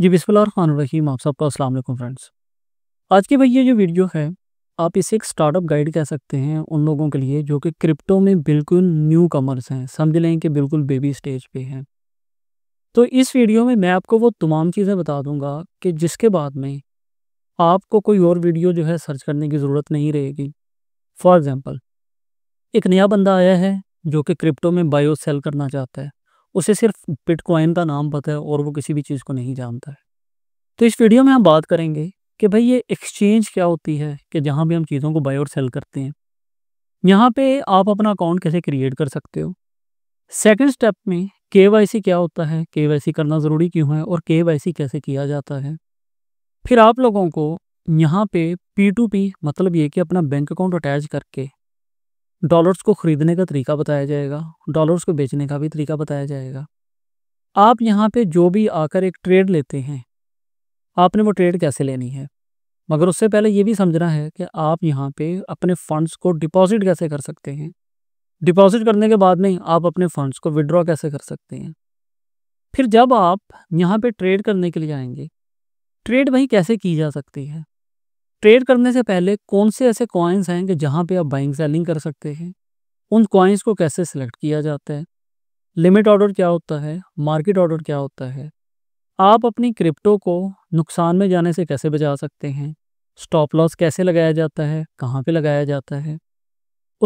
जी खान रहीम आप सबका असल फ्रेंड्स आज की भैया जो वीडियो है आप इसे एक स्टार्टअप गाइड कह सकते हैं उन लोगों के लिए जो कि क्रिप्टो में बिल्कुल न्यू कमर्स हैं समझ लें कि बिल्कुल बेबी स्टेज पे हैं तो इस वीडियो में मैं आपको वो तमाम चीज़ें बता दूंगा कि जिसके बाद में आपको कोई और वीडियो जो है सर्च करने की ज़रूरत नहीं रहेगी फॉर एग्ज़ाम्पल एक नया बंदा आया है जो कि क्रिप्टो में बायो सेल करना चाहता है उसे सिर्फ बिटकॉइन का नाम पता है और वो किसी भी चीज़ को नहीं जानता है तो इस वीडियो में हम बात करेंगे कि भाई ये एक्सचेंज क्या होती है कि जहाँ भी हम चीज़ों को बाई और सेल करते हैं यहाँ पे आप अपना अकाउंट कैसे क्रिएट कर सकते हो सेकंड स्टेप में के क्या होता है के करना ज़रूरी क्यों है और के कैसे किया जाता है फिर आप लोगों को यहाँ पे पी टू पी मतलब ये कि अपना बैंक अकाउंट अटैच करके डॉलर्स को ख़रीदने का तरीका बताया जाएगा डॉलर्स को बेचने का भी तरीका बताया जाएगा आप यहाँ पे जो भी आकर एक ट्रेड लेते हैं आपने वो ट्रेड कैसे लेनी है मगर उससे पहले ये भी समझना है कि आप यहाँ पे अपने फ़ंड्स को डिपॉजिट कैसे कर सकते हैं डिपॉजिट करने के बाद में आप अपने फ़ंड्स को विड्रॉ कैसे कर सकते हैं फिर जब आप यहाँ पर ट्रेड करने के लिए आएंगे ट्रेड वहीं कैसे की जा सकती है ट्रेड करने से पहले कौन से ऐसे कॉइन्स हैं कि जहाँ पे आप बाइंग सेलिंग कर सकते हैं उन कॉइन्स को कैसे सिलेक्ट किया जाता है लिमिट ऑर्डर क्या होता है मार्केट ऑर्डर क्या होता है आप अपनी क्रिप्टो को नुकसान में जाने से कैसे बचा सकते हैं स्टॉप लॉस कैसे लगाया जाता है कहाँ पर लगाया जाता है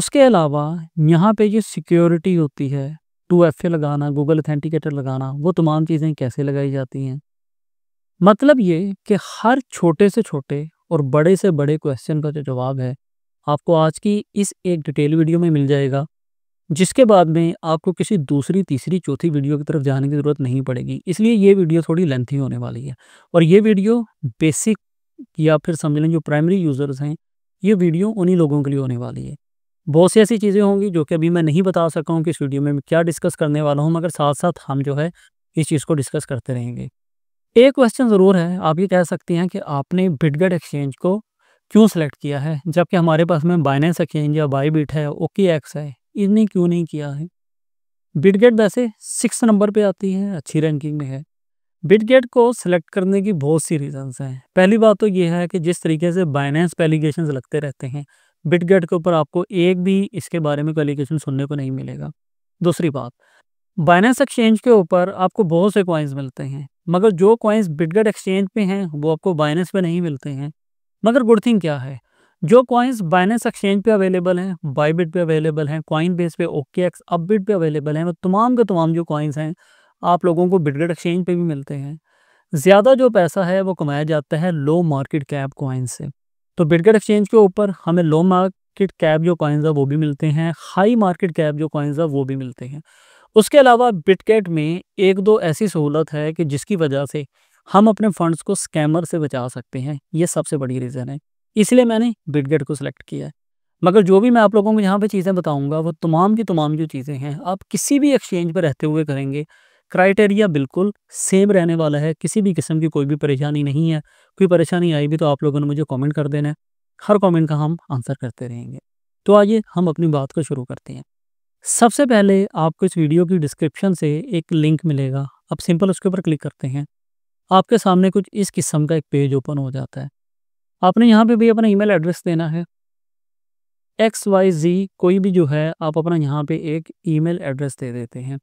उसके अलावा यहाँ पर जो सिक्योरिटी होती है टू एफ लगाना गूगल अथेंटिकेटर लगाना वो तमाम चीज़ें कैसे लगाई जाती हैं मतलब ये कि हर छोटे से छोटे और बड़े से बड़े क्वेश्चन का जो जवाब है आपको आज की इस एक डिटेल वीडियो में मिल जाएगा जिसके बाद में आपको किसी दूसरी तीसरी चौथी वीडियो की तरफ जाने की ज़रूरत नहीं पड़ेगी इसलिए ये वीडियो थोड़ी लेंथी होने वाली है और ये वीडियो बेसिक या फिर समझ लें जो प्राइमरी यूज़र्स हैं ये वीडियो उन्हीं लोगों के लिए होने वाली है बहुत सी ऐसी चीज़ें होंगी जो कि अभी मैं नहीं बता सका हूँ कि इस वीडियो में क्या डिस्कस करने वाला हूँ मगर साथ साथ हम जो है इस चीज़ को डिस्कस करते रहेंगे एक क्वेश्चन ज़रूर है आप ये कह सकती हैं कि आपने बिटगेट एक्सचेंज को क्यों सेलेक्ट किया है जबकि हमारे पास में बाइनेंस एक्सचेंज या बाई बिट है ओके एक्स है इतने क्यों नहीं किया है बिटगेट वैसे सिक्स नंबर पे आती है अच्छी रैंकिंग में है बिटगेट को सिलेक्ट करने की बहुत सी रीजंस हैं पहली बात तो ये है कि जिस तरीके से बाइनेंस पे एलिगेशन लगते रहते हैं बिटगेट के ऊपर आपको एक भी इसके बारे में कोई एलिगेशन सुनने को नहीं मिलेगा दूसरी बात बाइनेंस एक्सचेंज के ऊपर आपको बहुत से क्वाइंस मिलते हैं मगर जो कॉइन्स बिटगेट एक्सचेंज पे हैं वो आपको बाइनेंस पे नहीं मिलते हैं मगर गुड थिंग क्या है जो कॉइन्स बाइनेंस एक्सचेंज पे अवेलेबल हैं बाईबिट पे अवेलेबल हैं कॉइन बेस पे ओके एक्स अपबिट पे अवेलेबल हैं वो तमाम के तमाम जो कॉइन्स हैं आप लोगों को बिटगेट एक्सचेंज पे भी मिलते हैं ज़्यादा जो पैसा है वो कमाया जाता है लो मार्केट कैप कॉइन्स से तो बिटगेट एक्सचेंज के ऊपर हमें लो मार्केट कैप जो कॉइन्स है वो भी मिलते हैं हाई मार्केट कैप जो कॉइन्स है वो भी मिलते हैं उसके अलावा बिटकेट में एक दो ऐसी सहूलत है कि जिसकी वजह से हम अपने फंड्स को स्कैमर से बचा सकते हैं ये सबसे बड़ी रीज़न है इसलिए मैंने बिटगेट को सिलेक्ट किया है मगर जो भी मैं आप लोगों को यहाँ पे चीज़ें बताऊंगा वो तमाम की तमाम जो चीज़ें हैं आप किसी भी एक्सचेंज पर रहते हुए करेंगे क्राइटेरिया बिल्कुल सेम रहने वाला है किसी भी किस्म की कोई भी परेशानी नहीं है कोई परेशानी आई भी तो आप लोगों ने मुझे कॉमेंट कर देना है हर कॉमेंट का हम आंसर करते रहेंगे तो आइए हम अपनी बात को शुरू करते हैं सबसे पहले आपको इस वीडियो की डिस्क्रिप्शन से एक लिंक मिलेगा आप सिंपल उसके ऊपर क्लिक करते हैं आपके सामने कुछ इस किस्म का एक पेज ओपन हो जाता है आपने यहाँ पे भी अपना ईमेल एड्रेस देना है एक्स वाई जी कोई भी जो है आप अपना यहाँ पे एक ईमेल एड्रेस दे देते हैं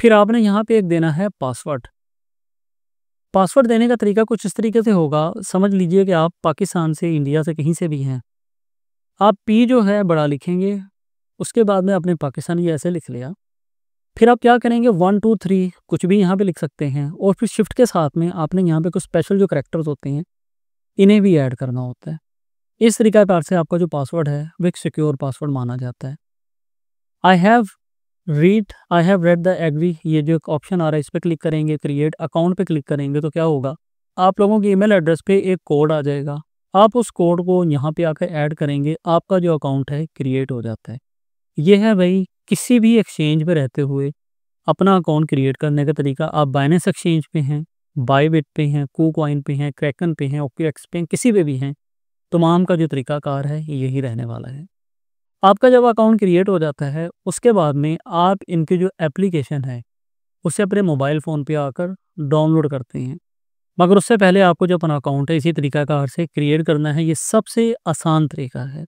फिर आपने यहाँ पे एक देना है पासवर्ड पासवर्ड देने का तरीका कुछ इस तरीके से होगा समझ लीजिए कि आप पाकिस्तान से इंडिया से कहीं से भी हैं आप पी जो है बड़ा लिखेंगे उसके बाद में आपने पाकिस्तान ये ऐसे लिख लिया फिर आप क्या करेंगे वन टू थ्री कुछ भी यहाँ पे लिख सकते हैं और फिर शिफ्ट के साथ में आपने यहाँ पे कुछ स्पेशल जो करेक्टर्स होते हैं इन्हें भी ऐड करना होता है इस तरीका कार से आपका जो पासवर्ड है वो एक सिक्योर पासवर्ड माना जाता है I have read I have read the agree ये जो एक ऑप्शन आ रहा है इस पर क्लिक करेंगे क्रिएट अकाउंट पर क्लिक करेंगे तो क्या होगा आप लोगों के ईमेल एड्रेस पे एक कोड आ जाएगा आप उस कोड को यहाँ पे आकर ऐड करेंगे आपका जो अकाउंट है क्रिएट हो जाता है ये है भाई किसी भी एक्सचेंज पर रहते हुए अपना अकाउंट क्रिएट करने का तरीका आप बाइनेंस एक्सचेंज पे हैं बाईबिट पे हैं कू कॉइन पे हैं क्रैकन पे हैं एक्स पे हैं किसी पे भी हैं तमाम का जो तरीकाकार है यही रहने वाला है आपका जब अकाउंट क्रिएट हो जाता है उसके बाद में आप इनके जो एप्लीकेशन है उसे अपने मोबाइल फ़ोन पे आकर डाउनलोड करते हैं मगर उससे पहले आपको जो अपना अकाउंट है इसी तरीकाकार से क्रिएट करना है ये सबसे आसान तरीका है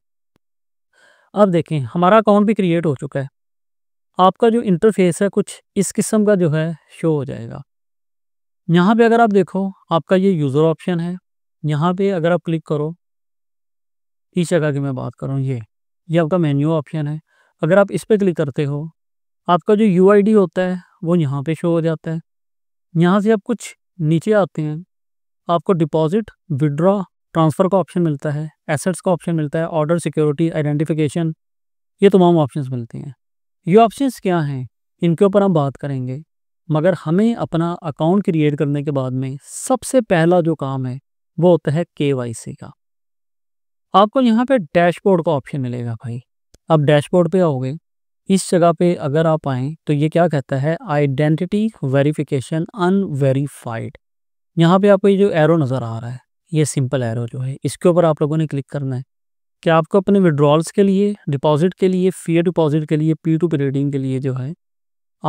अब देखें हमारा अकाउंट भी क्रिएट हो चुका है आपका जो इंटरफेस है कुछ इस किस्म का जो है शो हो जाएगा यहाँ पे अगर आप देखो आपका ये यूज़र ऑप्शन है यहाँ पे अगर आप क्लिक करो इस जगह की मैं बात करूँ ये ये आपका मेन्यू ऑप्शन है अगर आप इस पर क्लिक करते हो आपका जो यू होता है वो यहाँ पर शो हो जाता है यहाँ से आप कुछ नीचे आते हैं आपको डिपॉजिट विड्रॉ ट्रांसफ़र का ऑप्शन मिलता है एसेट्स का ऑप्शन मिलता है ऑर्डर सिक्योरिटी आइडेंटिफिकेशन ये तमाम ऑप्शंस मिलती हैं ये ऑप्शंस क्या हैं इनके ऊपर हम बात करेंगे मगर हमें अपना अकाउंट क्रिएट करने के बाद में सबसे पहला जो काम है वो होता है के का आपको यहाँ पर डैशबोर्ड का ऑप्शन मिलेगा भाई आप डैशबोर्ड पर आओगे इस जगह पे अगर आप आएँ तो ये क्या कहता है आइडेंटिटी वेरिफिकेशन अनवेरीफाइड यहाँ पे आपको ये जो एरो नज़र आ रहा है ये सिंपल एरो जो है इसके ऊपर आप लोगों ने क्लिक करना है कि आपको अपने विड्रॉल्स के लिए डिपॉजिट के लिए फी डिपॉजिट के लिए पी टू पी रेडिंग के लिए जो है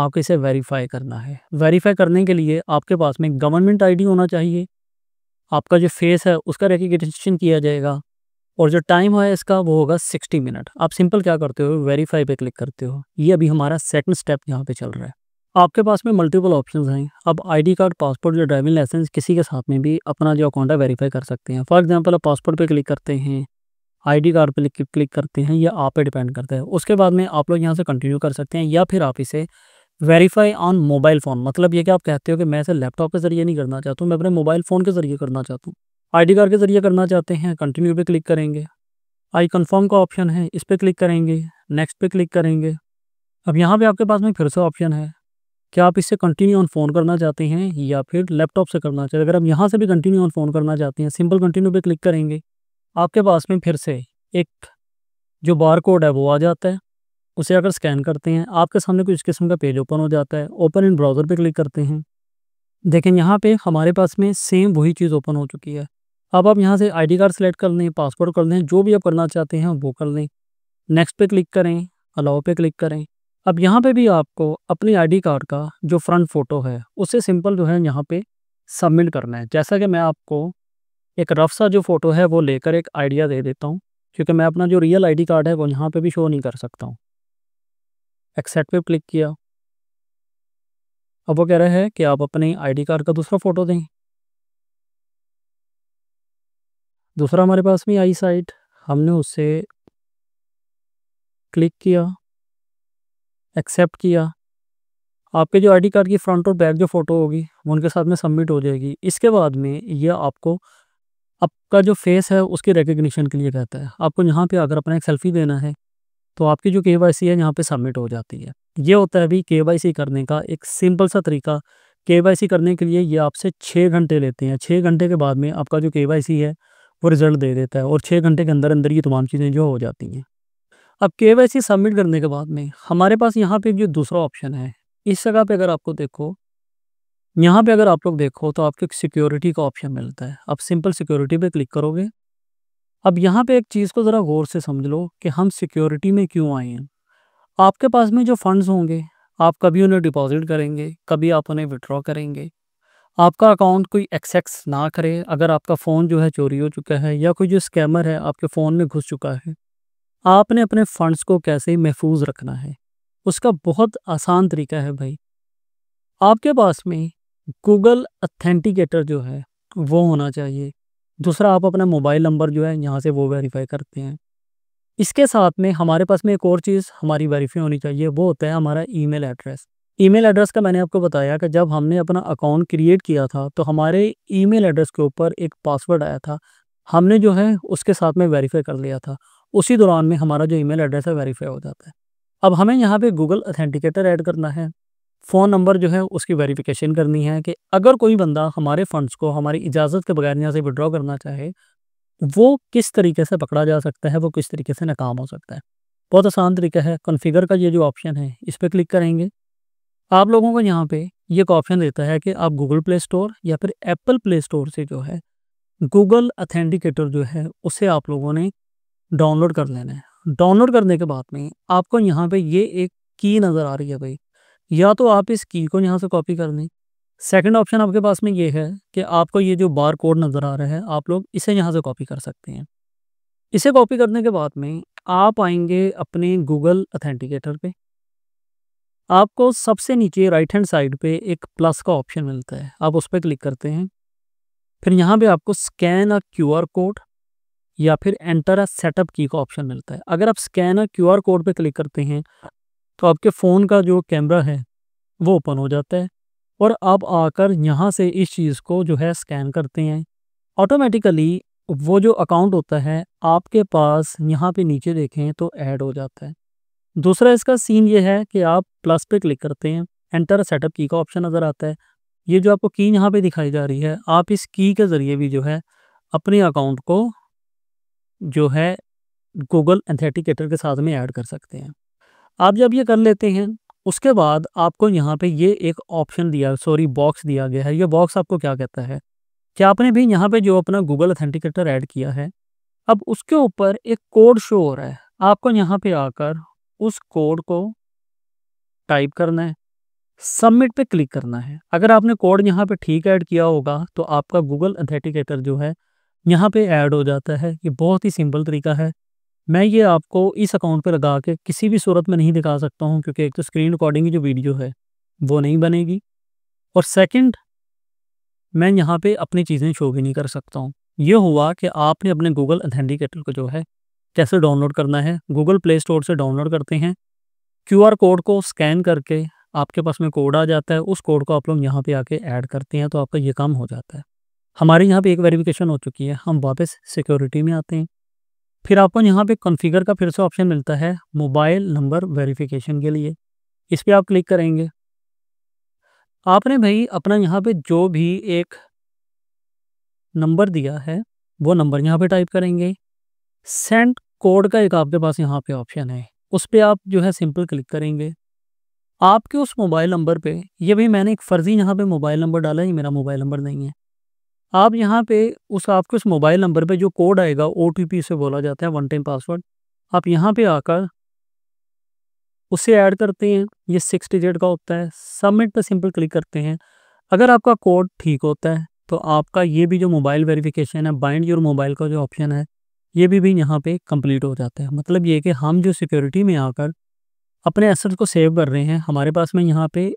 आपको इसे वेरीफाई करना है वेरीफाई करने के लिए आपके पास में गवर्नमेंट आईडी होना चाहिए आपका जो फेस है उसका रिकग्निशन किया जाएगा और जो टाइम है इसका वो होगा सिक्सटी मिनट आप सिंपल क्या करते हो वेरीफाई पे क्लिक करते हो ये अभी हमारा सेकंड स्टेप यहाँ पे चल रहा है आपके पास में मल्टीपल ऑप्शन हैं आप आईडी कार्ड पासपोर्ट या ड्राइविंग लाइसेंस किसी के साथ में भी अपना जो अकाउंट है वेरीफाई कर सकते हैं फॉर एग्जांपल आप पासपोर्ट पे क्लिक करते हैं आईडी कार्ड पे क्लिक करते हैं या आप पे डिपेंड करता है उसके बाद में आप लोग यहाँ से कंटिन्यू कर सकते हैं या फिर आप इसे वेरीफाई ऑन मोबाइल फ़ोन मतलब ये कि आप कहते हो कि मैं इसे लैपटॉप के ज़रिए नहीं करना चाहता हूँ मैं अपने मोबाइल फ़ोन के ज़रिए करना चाहता हूँ आई कार्ड के ज़रिए करना चाहते हैं कंटिन्यू पे क्लिक करेंगे आई कन्फर्म का ऑप्शन है इस पर क्लिक करेंगे नेक्स्ट पे क्लिक करेंगे अब यहाँ पे आपके पास में फिर से ऑप्शन है क्या आप इससे कंटिन्यू ऑन फ़ोन करना चाहते हैं या फिर लैपटॉप से करना चाहते हैं अगर आप यहाँ से भी कंटिन्यू ऑन फ़ोन करना चाहते हैं सिंपल कंटिन्यू पे क्लिक करेंगे आपके पास में फिर से एक जो बार कोड है वो आ जाता है उसे अगर स्कैन करते हैं आपके सामने कुछ किस्म का पेज ओपन हो जाता है ओपन इन ब्राउज़र पर क्लिक करते हैं देखें यहाँ पर हमारे पास में सेम वही चीज़ ओपन हो चुकी है अब आप यहाँ से आई कार्ड सेलेक्ट कर लें पासपोर्ट कर लें जो भी आप करना चाहते हैं वो कर लें नेक्स्ट पर क्लिक करें अलाउ पर क्लिक करें अब यहाँ पे भी आपको अपनी आईडी कार्ड का जो फ्रंट फ़ोटो है उसे सिंपल जो है यहाँ पे सबमिट करना है जैसा कि मैं आपको एक रफ सा जो फ़ोटो है वो लेकर एक आइडिया दे देता हूँ क्योंकि मैं अपना जो रियल आईडी कार्ड है वो यहाँ पे भी शो नहीं कर सकता हूँ एक्सेप्ट पे क्लिक किया अब वो कह रहा है कि आप अपने आईडी कार्ड का दूसरा फ़ोटो दें दूसरा हमारे पास में आई साइट हमने उससे क्लिक किया एक्सेप्ट किया आपके जो आईडी कार्ड की फ्रंट और बैक जो फ़ोटो होगी वो उनके साथ में सबमिट हो जाएगी इसके बाद में ये आपको आपका जो फेस है उसकी रिकग्निशन के लिए कहता है आपको यहाँ पे अगर अपना एक सेल्फी देना है तो आपकी जो के है यहाँ पे सबमिट हो जाती है ये होता है अभी के करने का एक सिंपल सा तरीका के करने के लिए ये आपसे छः घंटे लेते हैं छः घंटे के बाद में आपका जो के है वो रिज़ल्ट दे देता है और छः घंटे के अंदर अंदर ये तमाम चीज़ें जो हो जाती हैं अब के वाई सी सबमिट करने के बाद में हमारे पास यहाँ पे जो दूसरा ऑप्शन है इस जगह पे अगर आपको देखो यहाँ पे अगर आप लोग देखो तो आपको एक सिक्योरिटी का ऑप्शन मिलता है आप सिंपल सिक्योरिटी पे क्लिक करोगे अब यहाँ पे एक चीज़ को ज़रा गौर से समझ लो कि हम सिक्योरिटी में क्यों आए हैं आपके पास में जो फंड्स होंगे आप कभी उन्हें डिपॉजिट करेंगे कभी आप उन्हें विड्रॉ करेंगे आपका अकाउंट कोई एक्सेस ना करे अगर आपका फ़ोन जो है चोरी हो चुका है या कोई जो स्कैमर है आपके फ़ोन में घुस चुका है आपने अपने फंड्स को कैसे महफूज रखना है उसका बहुत आसान तरीका है भाई आपके पास में गूगल अथेंटिकेटर जो है वो होना चाहिए दूसरा आप अपना मोबाइल नंबर जो है यहाँ से वो वेरीफाई करते हैं इसके साथ में हमारे पास में एक और चीज़ हमारी वेरीफाई होनी चाहिए वो होता है हमारा ईमेल एड्रेस ईमेल एड्रेस का मैंने आपको बताया कि जब हमने अपना अकाउंट क्रिएट किया था तो हमारे ईमेल एड्रेस के ऊपर एक पासवर्ड आया था हमने जो है उसके साथ में वेरीफाई कर लिया था उसी दौरान में हमारा जो ईमेल एड्रेस है वेरीफाई हो जाता है अब हमें यहाँ पे गूगल अथेंटिकेटर ऐड करना है फ़ोन नंबर जो है उसकी वेरिफिकेशन करनी है कि अगर कोई बंदा हमारे फंड्स को हमारी इजाज़त के बगैर यहाँ से विड्रॉ करना चाहे वो किस तरीके से पकड़ा जा सकता है वो किस तरीके से नाकाम हो सकता है बहुत आसान तरीका है कॉन्फ़िगर का ये जो ऑप्शन है इस पर क्लिक करेंगे आप लोगों को यहाँ पे ये एक ऑप्शन देता है कि आप गूगल प्ले स्टोर या फिर एप्पल प्ले स्टोर से जो है गूगल अथेंटिकेटर जो है उसे आप लोगों ने डाउनलोड कर लेना है डाउनलोड करने के बाद में आपको यहाँ पे ये एक की नज़र आ रही है भाई या तो आप इस की को यहाँ से कॉपी कर लें सेकेंड ऑप्शन आपके पास में ये है कि आपको ये जो बार कोड नज़र आ रहा है आप लोग इसे यहाँ से कॉपी कर सकते हैं इसे कॉपी करने के बाद में आप आएंगे अपने गूगल अथेंटिकेटर पे आपको सबसे नीचे राइट हैंड साइड पे एक प्लस का ऑप्शन मिलता है आप उस पर क्लिक करते हैं फिर यहाँ पे आपको स्कैन अ क्यूआर कोड या फिर एंटर अ सेटअप की का ऑप्शन मिलता है अगर आप स्कैनर क्यू आर कोड पर क्लिक करते हैं तो आपके फ़ोन का जो कैमरा है वो ओपन हो जाता है और आप आकर यहाँ से इस चीज़ को जो है स्कैन करते हैं ऑटोमेटिकली वो जो अकाउंट होता है आपके पास यहाँ पे नीचे देखें तो ऐड हो जाता है दूसरा इसका सीन ये है कि आप प्लस पे क्लिक करते हैं एंटर सेटअप की का ऑप्शन नज़र आता है ये जो आपको की यहाँ पे दिखाई जा रही है आप इस की के ज़रिए भी जो है अपने अकाउंट को जो है गूगल एंथेटिकेटर के साथ में ऐड कर सकते हैं आप जब ये कर लेते हैं उसके बाद आपको यहाँ पे ये एक ऑप्शन दिया सॉरी बॉक्स दिया गया है ये बॉक्स आपको क्या कहता है कि आपने भी यहाँ पे जो अपना गूगल अथेंटिकेटर ऐड किया है अब उसके ऊपर एक कोड शो हो रहा है आपको यहाँ पे आकर उस कोड को टाइप करना है सबमिट पे क्लिक करना है अगर आपने कोड यहाँ पे ठीक ऐड किया होगा तो आपका गूगल अथेंटिकेटर जो है यहाँ पे ऐड हो जाता है ये बहुत ही सिंपल तरीका है मैं ये आपको इस अकाउंट पे लगा के किसी भी सूरत में नहीं दिखा सकता हूँ क्योंकि एक तो स्क्रीन रिकॉर्डिंग की जो वीडियो है वो नहीं बनेगी और सेकंड मैं यहाँ पे अपनी चीज़ें शो भी नहीं कर सकता हूँ ये हुआ कि आपने अपने गूगल अथेंटिकेटर को जो है कैसे डाउनलोड करना है गूगल प्ले स्टोर से डाउनलोड करते हैं क्यू कोड को स्कैन करके आपके पास में कोड आ जाता है उस कोड को आप लोग यहाँ पर आके ऐड करते हैं तो आपका ये काम हो जाता है हमारे यहाँ पे एक वेरिफिकेशन हो चुकी है हम वापस सिक्योरिटी में आते हैं फिर आपको यहाँ पे कॉन्फ़िगर का फिर से ऑप्शन मिलता है मोबाइल नंबर वेरिफिकेशन के लिए इस पर आप क्लिक करेंगे आपने भाई अपना यहाँ पे जो भी एक नंबर दिया है वो नंबर यहाँ पे टाइप करेंगे सेंड कोड का एक आपके पास यहाँ पे ऑप्शन है उस पर आप जो है सिंपल क्लिक करेंगे आपके उस मोबाइल नंबर पे ये भी मैंने एक फ़र्ज़ी यहाँ पे मोबाइल नंबर डाला है ये मेरा मोबाइल नंबर नहीं है आप यहाँ पे उस आपके उस मोबाइल नंबर पे जो कोड आएगा ओ से बोला जाता है वन टाइम पासवर्ड आप यहाँ पे आकर उसे ऐड करते हैं ये सिक्स डिजिट का होता है सबमिट पर सिंपल क्लिक करते हैं अगर आपका कोड ठीक होता है तो आपका ये भी जो मोबाइल वेरिफिकेशन है बाइंड योर मोबाइल का जो ऑप्शन है ये भी भी यहाँ पे कंप्लीट हो जाता है मतलब ये कि हम जो सिक्योरिटी में आकर अपने एसेट्स को सेव कर रहे हैं हमारे पास में यहाँ पे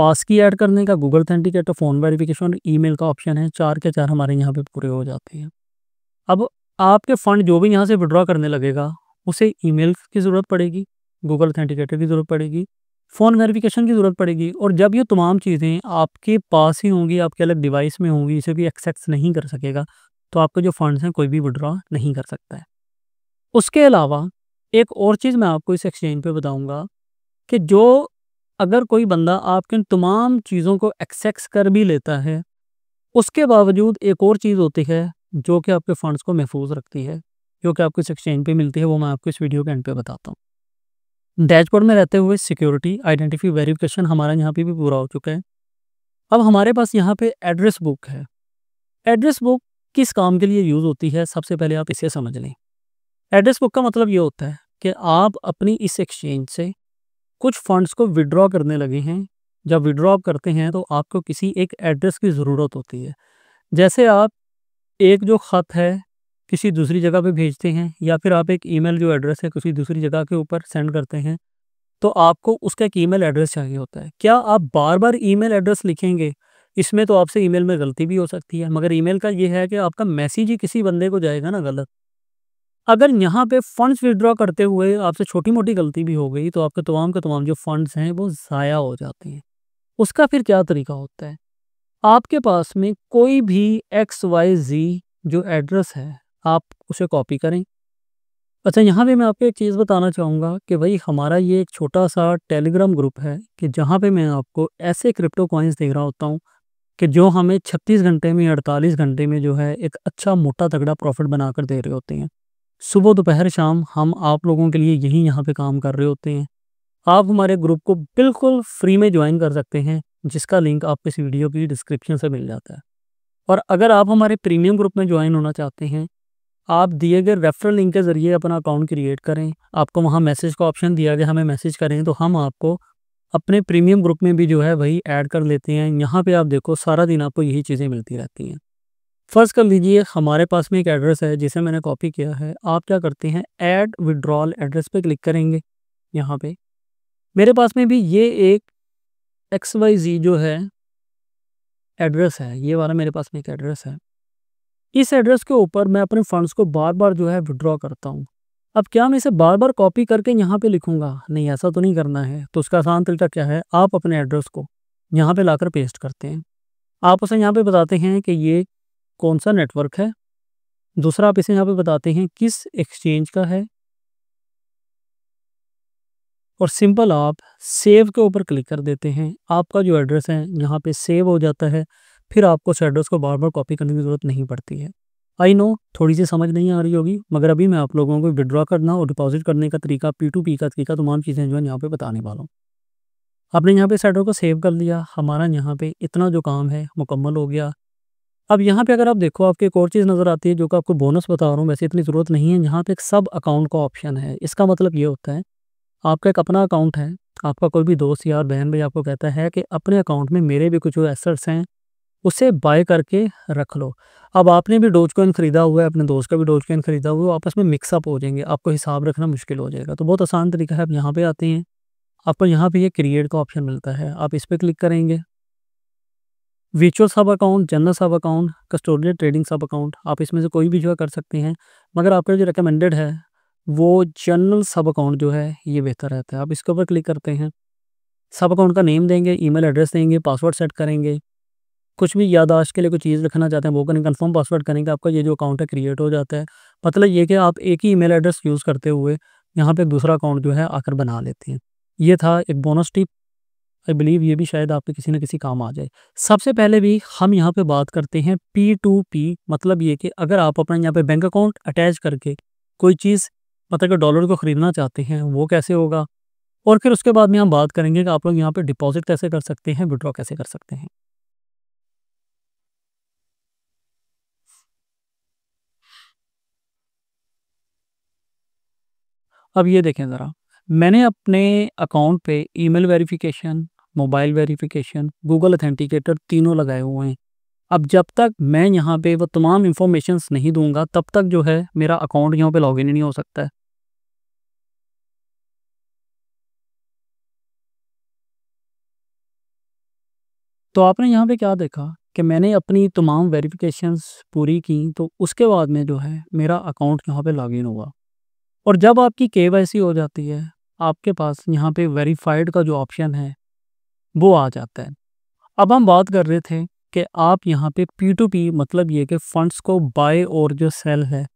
पास की ऐड करने का गूगल अथेंटिकेटर फ़ोन वेरिफिकेशन और ईमेल का ऑप्शन है चार के चार हमारे यहाँ पे पूरे हो जाते हैं अब आपके फ़ंड जो भी यहाँ से विड्रॉ करने लगेगा उसे ईमेल की ज़रूरत पड़ेगी गूगल अथेंटिकेटर की ज़रूरत पड़ेगी फ़ोन वेरिफिकेशन की ज़रूरत पड़ेगी और जब ये तमाम चीज़ें आपके पास ही होंगी आपके अलग डिवाइस में होंगी इसे भी एक्सेस नहीं कर सकेगा तो आपके जो फंड्स हैं कोई भी विड्रॉ नहीं कर सकता है उसके अलावा एक और चीज़ मैं आपको इस एक्सचेंज पे बताऊंगा कि जो अगर कोई बंदा आपके इन तमाम चीज़ों को एक्सेस कर भी लेता है उसके बावजूद एक और चीज़ होती है जो कि आपके फ़ंड्स को महफूज रखती है जो कि आपको इस एक्सचेंज पे मिलती है वो मैं आपको इस वीडियो के एंड पे बताता हूँ डैशबोर्ड में रहते हुए सिक्योरिटी आइडेंटिफी वेरिफिकेशन हमारा यहाँ पे भी पूरा हो चुका है अब हमारे पास यहाँ पे एड्रेस बुक है एड्रेस बुक किस काम के लिए यूज़ होती है सबसे पहले आप इसे समझ लें एड्रेस बुक का मतलब ये होता है कि आप अपनी इस एक्सचेंज से कुछ फंड्स को विड्रॉ करने लगे हैं जब विड्रॉ करते हैं तो आपको किसी एक एड्रेस की ज़रूरत होती है जैसे आप एक जो ख़त है किसी दूसरी जगह पे भेजते हैं या फिर आप एक ईमेल जो एड्रेस है किसी दूसरी जगह के ऊपर सेंड करते हैं तो आपको उसका एक ईमेल एड्रेस चाहिए होता है क्या आप बार बार ईमेल एड्रेस लिखेंगे इसमें तो आपसे ईमेल में गलती भी हो सकती है मगर ईमेल का ये है कि आपका मैसेज ही किसी बंदे को जाएगा ना गलत अगर यहाँ पे फंड्स विदड्रॉ करते हुए आपसे छोटी मोटी गलती भी हो गई तो आपके तमाम के तमाम जो फंड्स हैं वो ज़ाया हो जाते हैं उसका फिर क्या तरीका होता है आपके पास में कोई भी एक्स वाई जी जो एड्रेस है आप उसे कॉपी करें अच्छा यहाँ पे मैं आपको एक चीज़ बताना चाहूँगा कि भाई हमारा ये एक छोटा सा टेलीग्राम ग्रुप है कि जहाँ पे मैं आपको ऐसे क्रिप्टो कॉइन्स देख रहा होता हूँ कि जो हमें 36 घंटे में 48 घंटे में जो है एक अच्छा मोटा तगड़ा प्रॉफिट बनाकर दे रहे होते हैं सुबह दोपहर शाम हम आप लोगों के लिए यही यहाँ पे काम कर रहे होते हैं आप हमारे ग्रुप को बिल्कुल फ्री में ज्वाइन कर सकते हैं जिसका लिंक आपको इस वीडियो की डिस्क्रिप्शन से मिल जाता है और अगर आप हमारे प्रीमियम ग्रुप में ज्वाइन होना चाहते हैं आप दिए गए रेफरल लिंक के ज़रिए अपना अकाउंट क्रिएट करें आपको वहाँ मैसेज का ऑप्शन दिया गया हमें मैसेज करें तो हम आपको अपने प्रीमियम ग्रुप में भी जो है वही ऐड कर लेते हैं यहाँ पे आप देखो सारा दिन आपको यही चीज़ें मिलती रहती हैं फ़र्स्ट कर लीजिए हमारे पास में एक एड्रेस है जिसे मैंने कॉपी किया है आप क्या करते हैं ऐड विड्रॉल एड्रेस पे क्लिक करेंगे यहाँ पे मेरे पास में भी ये एक एक्स वाई जी जो है एड्रेस है ये वाला मेरे पास में एक एड्रेस है इस एड्रेस के ऊपर मैं अपने फंड्स को बार बार जो है विड्रॉ करता हूँ अब क्या मैं इसे बार बार कॉपी करके यहाँ पे लिखूंगा नहीं ऐसा तो नहीं करना है तो उसका आसान तरीका क्या है आप अपने एड्रेस को यहाँ पे लाकर पेस्ट करते हैं आप उसे यहाँ पे बताते हैं कि ये कौन सा नेटवर्क है दूसरा आप इसे यहाँ पे बताते हैं किस एक्सचेंज का है और सिंपल आप सेव के ऊपर क्लिक कर देते हैं आपका जो एड्रेस है यहाँ पे सेव हो जाता है फिर आपको उस एड्रेस को बार बार कॉपी करने की ज़रूरत नहीं पड़ती है आई नो थोड़ी सी समझ नहीं आ रही होगी मगर अभी मैं आप लोगों को विड्रॉ करना और डिपॉजिट करने का तरीका पी टू पी का तरीका तमाम चीज़ें जो है यहाँ पर बताने वाला हूँ आपने यहाँ पे इस को सेव कर लिया हमारा यहाँ पे इतना जो काम है मुकम्मल हो गया अब यहाँ पे अगर आप देखो आपके एक और चीज़ नज़र आती है जो कि आपको बोनस बता रहा हूँ वैसे इतनी ज़रूरत नहीं है यहाँ पे एक सब अकाउंट का ऑप्शन है इसका मतलब ये होता है आपका एक अपना अकाउंट है आपका कोई भी दोस्त यार बहन भाई आपको कहता है कि अपने अकाउंट में मेरे भी कुछ जो एसेट्स हैं उसे बाय करके रख लो अब आपने भी डोज कॉइन ख़रीदा हुआ है अपने दोस्त का भी डोज कॉइन ख़रीदा हुआ है आपस में मिक्सअप हो जाएंगे आपको हिसाब रखना मुश्किल हो जाएगा तो बहुत आसान तरीका है आप यहाँ पर आते हैं आपको यहाँ पर ये क्रिएट का ऑप्शन मिलता है आप इस पर क्लिक करेंगे virtual sub account general sub account custodial trading sub account आप इसमें से कोई भी जो है कर सकते हैं मगर आपका जो रिकमेंडेड है वो जनरल सब अकाउंट जो है ये बेहतर रहता है आप इसके ऊपर क्लिक करते हैं सब अकाउंट का नेम देंगे ईमेल एड्रेस देंगे पासवर्ड सेट करेंगे कुछ भी यादाश्त के लिए कोई चीज़ रखना चाहते हैं वो करेंगे कन्फर्म पासवर्ड करेंगे आपका ये जो अकाउंट है क्रिएट हो जाता है मतलब ये कि आप एक ही ईमेल एड्रेस यूज़ करते हुए यहाँ पे दूसरा अकाउंट जो है आकर बना लेते हैं ये था एक बोनस टिप आई बिलीव ये भी शायद आपके किसी ना किसी काम आ जाए सबसे पहले भी हम यहाँ पे बात करते हैं पी टू पी मतलब ये कि अगर आप अपने यहाँ पे बैंक अकाउंट अटैच करके कोई चीज़ मतलब कि डॉलर को ख़रीदना चाहते हैं वो कैसे होगा और फिर उसके बाद में हम बात करेंगे कि आप लोग यहाँ पे डिपॉजिट कैसे कर सकते हैं विड्रॉ कैसे कर सकते हैं अब ये देखें ज़रा मैंने अपने अकाउंट पे email verification mobile verification Google authenticator तीनों लगाए हुए हैं अब जब तक मैं यहाँ पे वो तमाम इन्फॉर्मेशन नहीं दूंगा तब तक जो है मेरा अकाउंट यहाँ पे लॉगिन नहीं हो सकता है तो आपने यहाँ पे क्या देखा कि मैंने अपनी तमाम वेरिफिकेशन पूरी की तो उसके बाद में जो है मेरा अकाउंट यहाँ पे लॉगिन हुआ और जब आपकी के हो जाती है आपके पास यहाँ पे वेरीफाइड का जो ऑप्शन है वो आ जाता है अब हम बात कर रहे थे कि आप यहाँ पे पी टू पी मतलब ये कि फ़ंड्स को बाय और जो सेल है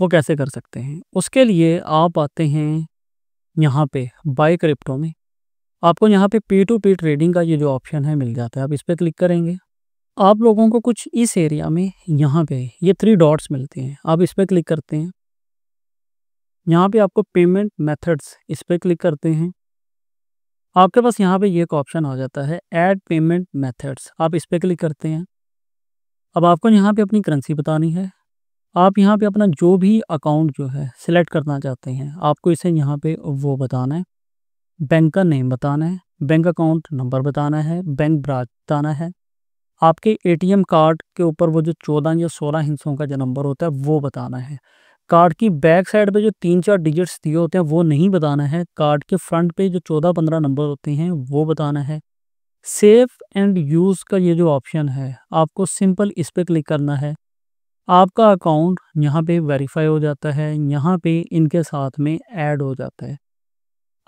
वो कैसे कर सकते हैं उसके लिए आप आते हैं यहाँ पे बाय क्रिप्टो में आपको यहाँ पे पी टू पी ट्रेडिंग का ये जो ऑप्शन है मिल जाता है आप इस पर क्लिक करेंगे आप लोगों को कुछ इस एरिया में यहाँ पे ये थ्री डॉट्स मिलते हैं आप इस पर क्लिक करते हैं यहाँ पे आपको पेमेंट मेथड्स इस पर क्लिक करते हैं आपके पास यहाँ पे ये एक ऑप्शन आ जाता है ऐड पेमेंट मेथड्स आप इस पर क्लिक करते हैं अब आपको यहाँ पे अपनी करेंसी बतानी है आप यहाँ पे अपना जो भी अकाउंट जो है सिलेक्ट करना चाहते हैं आपको इसे यहाँ पे वो बताना है बैंक का नेम बताना है बैंक अकाउंट नंबर बताना है बैंक ब्रांच बताना है आपके एटीएम कार्ड के ऊपर वो जो चौदह या सोलह हिंसों का जो नंबर होता है वो बताना है कार्ड की बैक साइड पे जो तीन चार डिजिट्स दिए होते हैं वो नहीं बताना है कार्ड के फ्रंट पे जो चौदह पंद्रह नंबर होते हैं वो बताना है सेव एंड यूज़ का ये जो ऑप्शन है आपको सिंपल इस पर क्लिक करना है आपका अकाउंट यहाँ पे वेरीफाई हो जाता है यहाँ पे इनके साथ में ऐड हो जाता है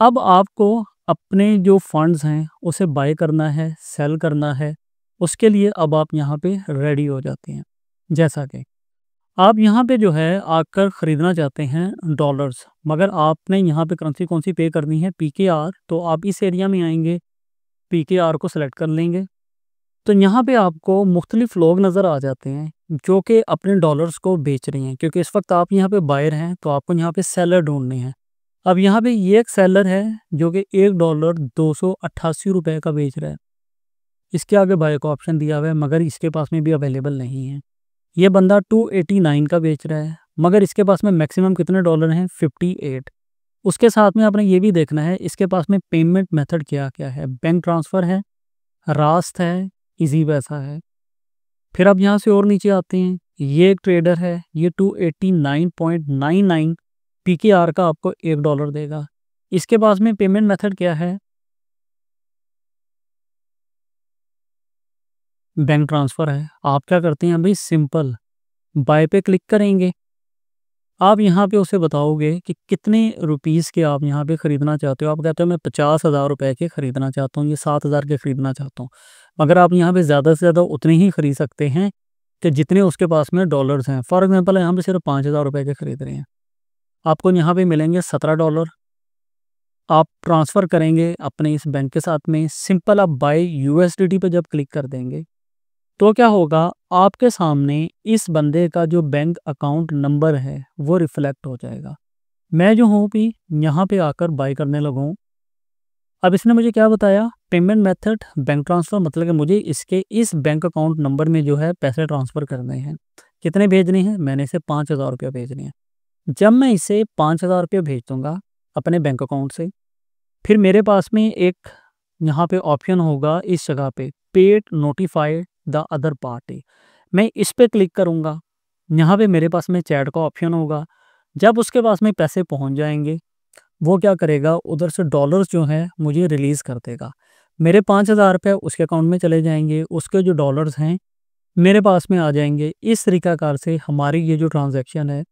अब आपको अपने जो फंड्स हैं उसे बाय करना है सेल करना है उसके लिए अब आप यहाँ पे रेडी हो जाते हैं जैसा कि आप यहाँ पे जो है आकर ख़रीदना चाहते हैं डॉलर्स मगर आपने यहाँ पे करंसी कौन सी पे करनी है पी के आर तो आप इस एरिया में आएंगे पी के आर को सेलेक्ट कर लेंगे तो यहाँ पे आपको मुख्तलिफ लोग नज़र आ जाते हैं जो कि अपने डॉलर्स को बेच रही हैं क्योंकि इस वक्त आप यहाँ पे बायर हैं तो आपको यहाँ पे सेलर ढूंढने हैं अब यहाँ पे ये एक सेलर है जो कि एक डॉलर दो सौ अट्ठासी रुपये का बेच रहा है इसके आगे बाय का ऑप्शन दिया हुआ है मगर इसके पास में भी अवेलेबल नहीं है ये बंदा 289 का बेच रहा है मगर इसके पास में मैक्सिमम कितने डॉलर हैं 58 उसके साथ में आपने ये भी देखना है इसके पास में पेमेंट मेथड क्या क्या है बैंक ट्रांसफ़र है रास्त है इजी पैसा है फिर आप यहाँ से और नीचे आते हैं ये एक ट्रेडर है ये 289.99 आर का आपको एक डॉलर देगा इसके पास में पेमेंट मेथड क्या है बैंक ट्रांसफ़र है आप क्या करते हैं भाई सिंपल बाय पे क्लिक करेंगे आप यहाँ पे उसे बताओगे कि कितने रुपीज़ के आप यहाँ पे ख़रीदना चाहते हो आप कहते हो मैं पचास हज़ार रुपये के ख़रीदना चाहता हूँ ये सात हज़ार के ख़रीदना चाहता हूँ मगर आप यहाँ पे ज़्यादा से ज़्यादा उतने ही ख़रीद सकते हैं कि जितने उसके पास में डॉलर्स हैं फॉर एग्ज़ाम्पल यहाँ पे सिर्फ पाँच हज़ार रुपये के ख़रीद रहे हैं आपको यहाँ पर मिलेंगे सत्रह डॉलर आप ट्रांसफ़र करेंगे अपने इस बैंक के साथ में सिंपल आप बाई यू एस जब क्लिक कर देंगे तो क्या होगा आपके सामने इस बंदे का जो बैंक अकाउंट नंबर है वो रिफ्लेक्ट हो जाएगा मैं जो हूँ भी यहाँ पे आकर बाई करने लगूँ अब इसने मुझे क्या बताया पेमेंट मेथड बैंक ट्रांसफ़र मतलब कि मुझे इसके इस बैंक अकाउंट नंबर में जो है पैसे ट्रांसफ़र करने हैं कितने भेजने हैं मैंने इसे पाँच हज़ार रुपया भेजने हैं जब मैं इसे पाँच हज़ार रुपया भेज दूँगा अपने बैंक अकाउंट से फिर मेरे पास में एक यहाँ पे ऑप्शन होगा इस जगह पे paid notified the other party मैं इस पर क्लिक करूँगा यहाँ पे मेरे पास में चैट का ऑप्शन होगा जब उसके पास में पैसे पहुँच जाएंगे वो क्या करेगा उधर से डॉलर्स जो हैं मुझे रिलीज़ कर देगा मेरे पाँच हज़ार रुपये उसके अकाउंट में चले जाएंगे उसके जो डॉलर्स हैं मेरे पास में आ जाएंगे इस तरीकाकार से हमारी ये जो ट्रांजेक्शन है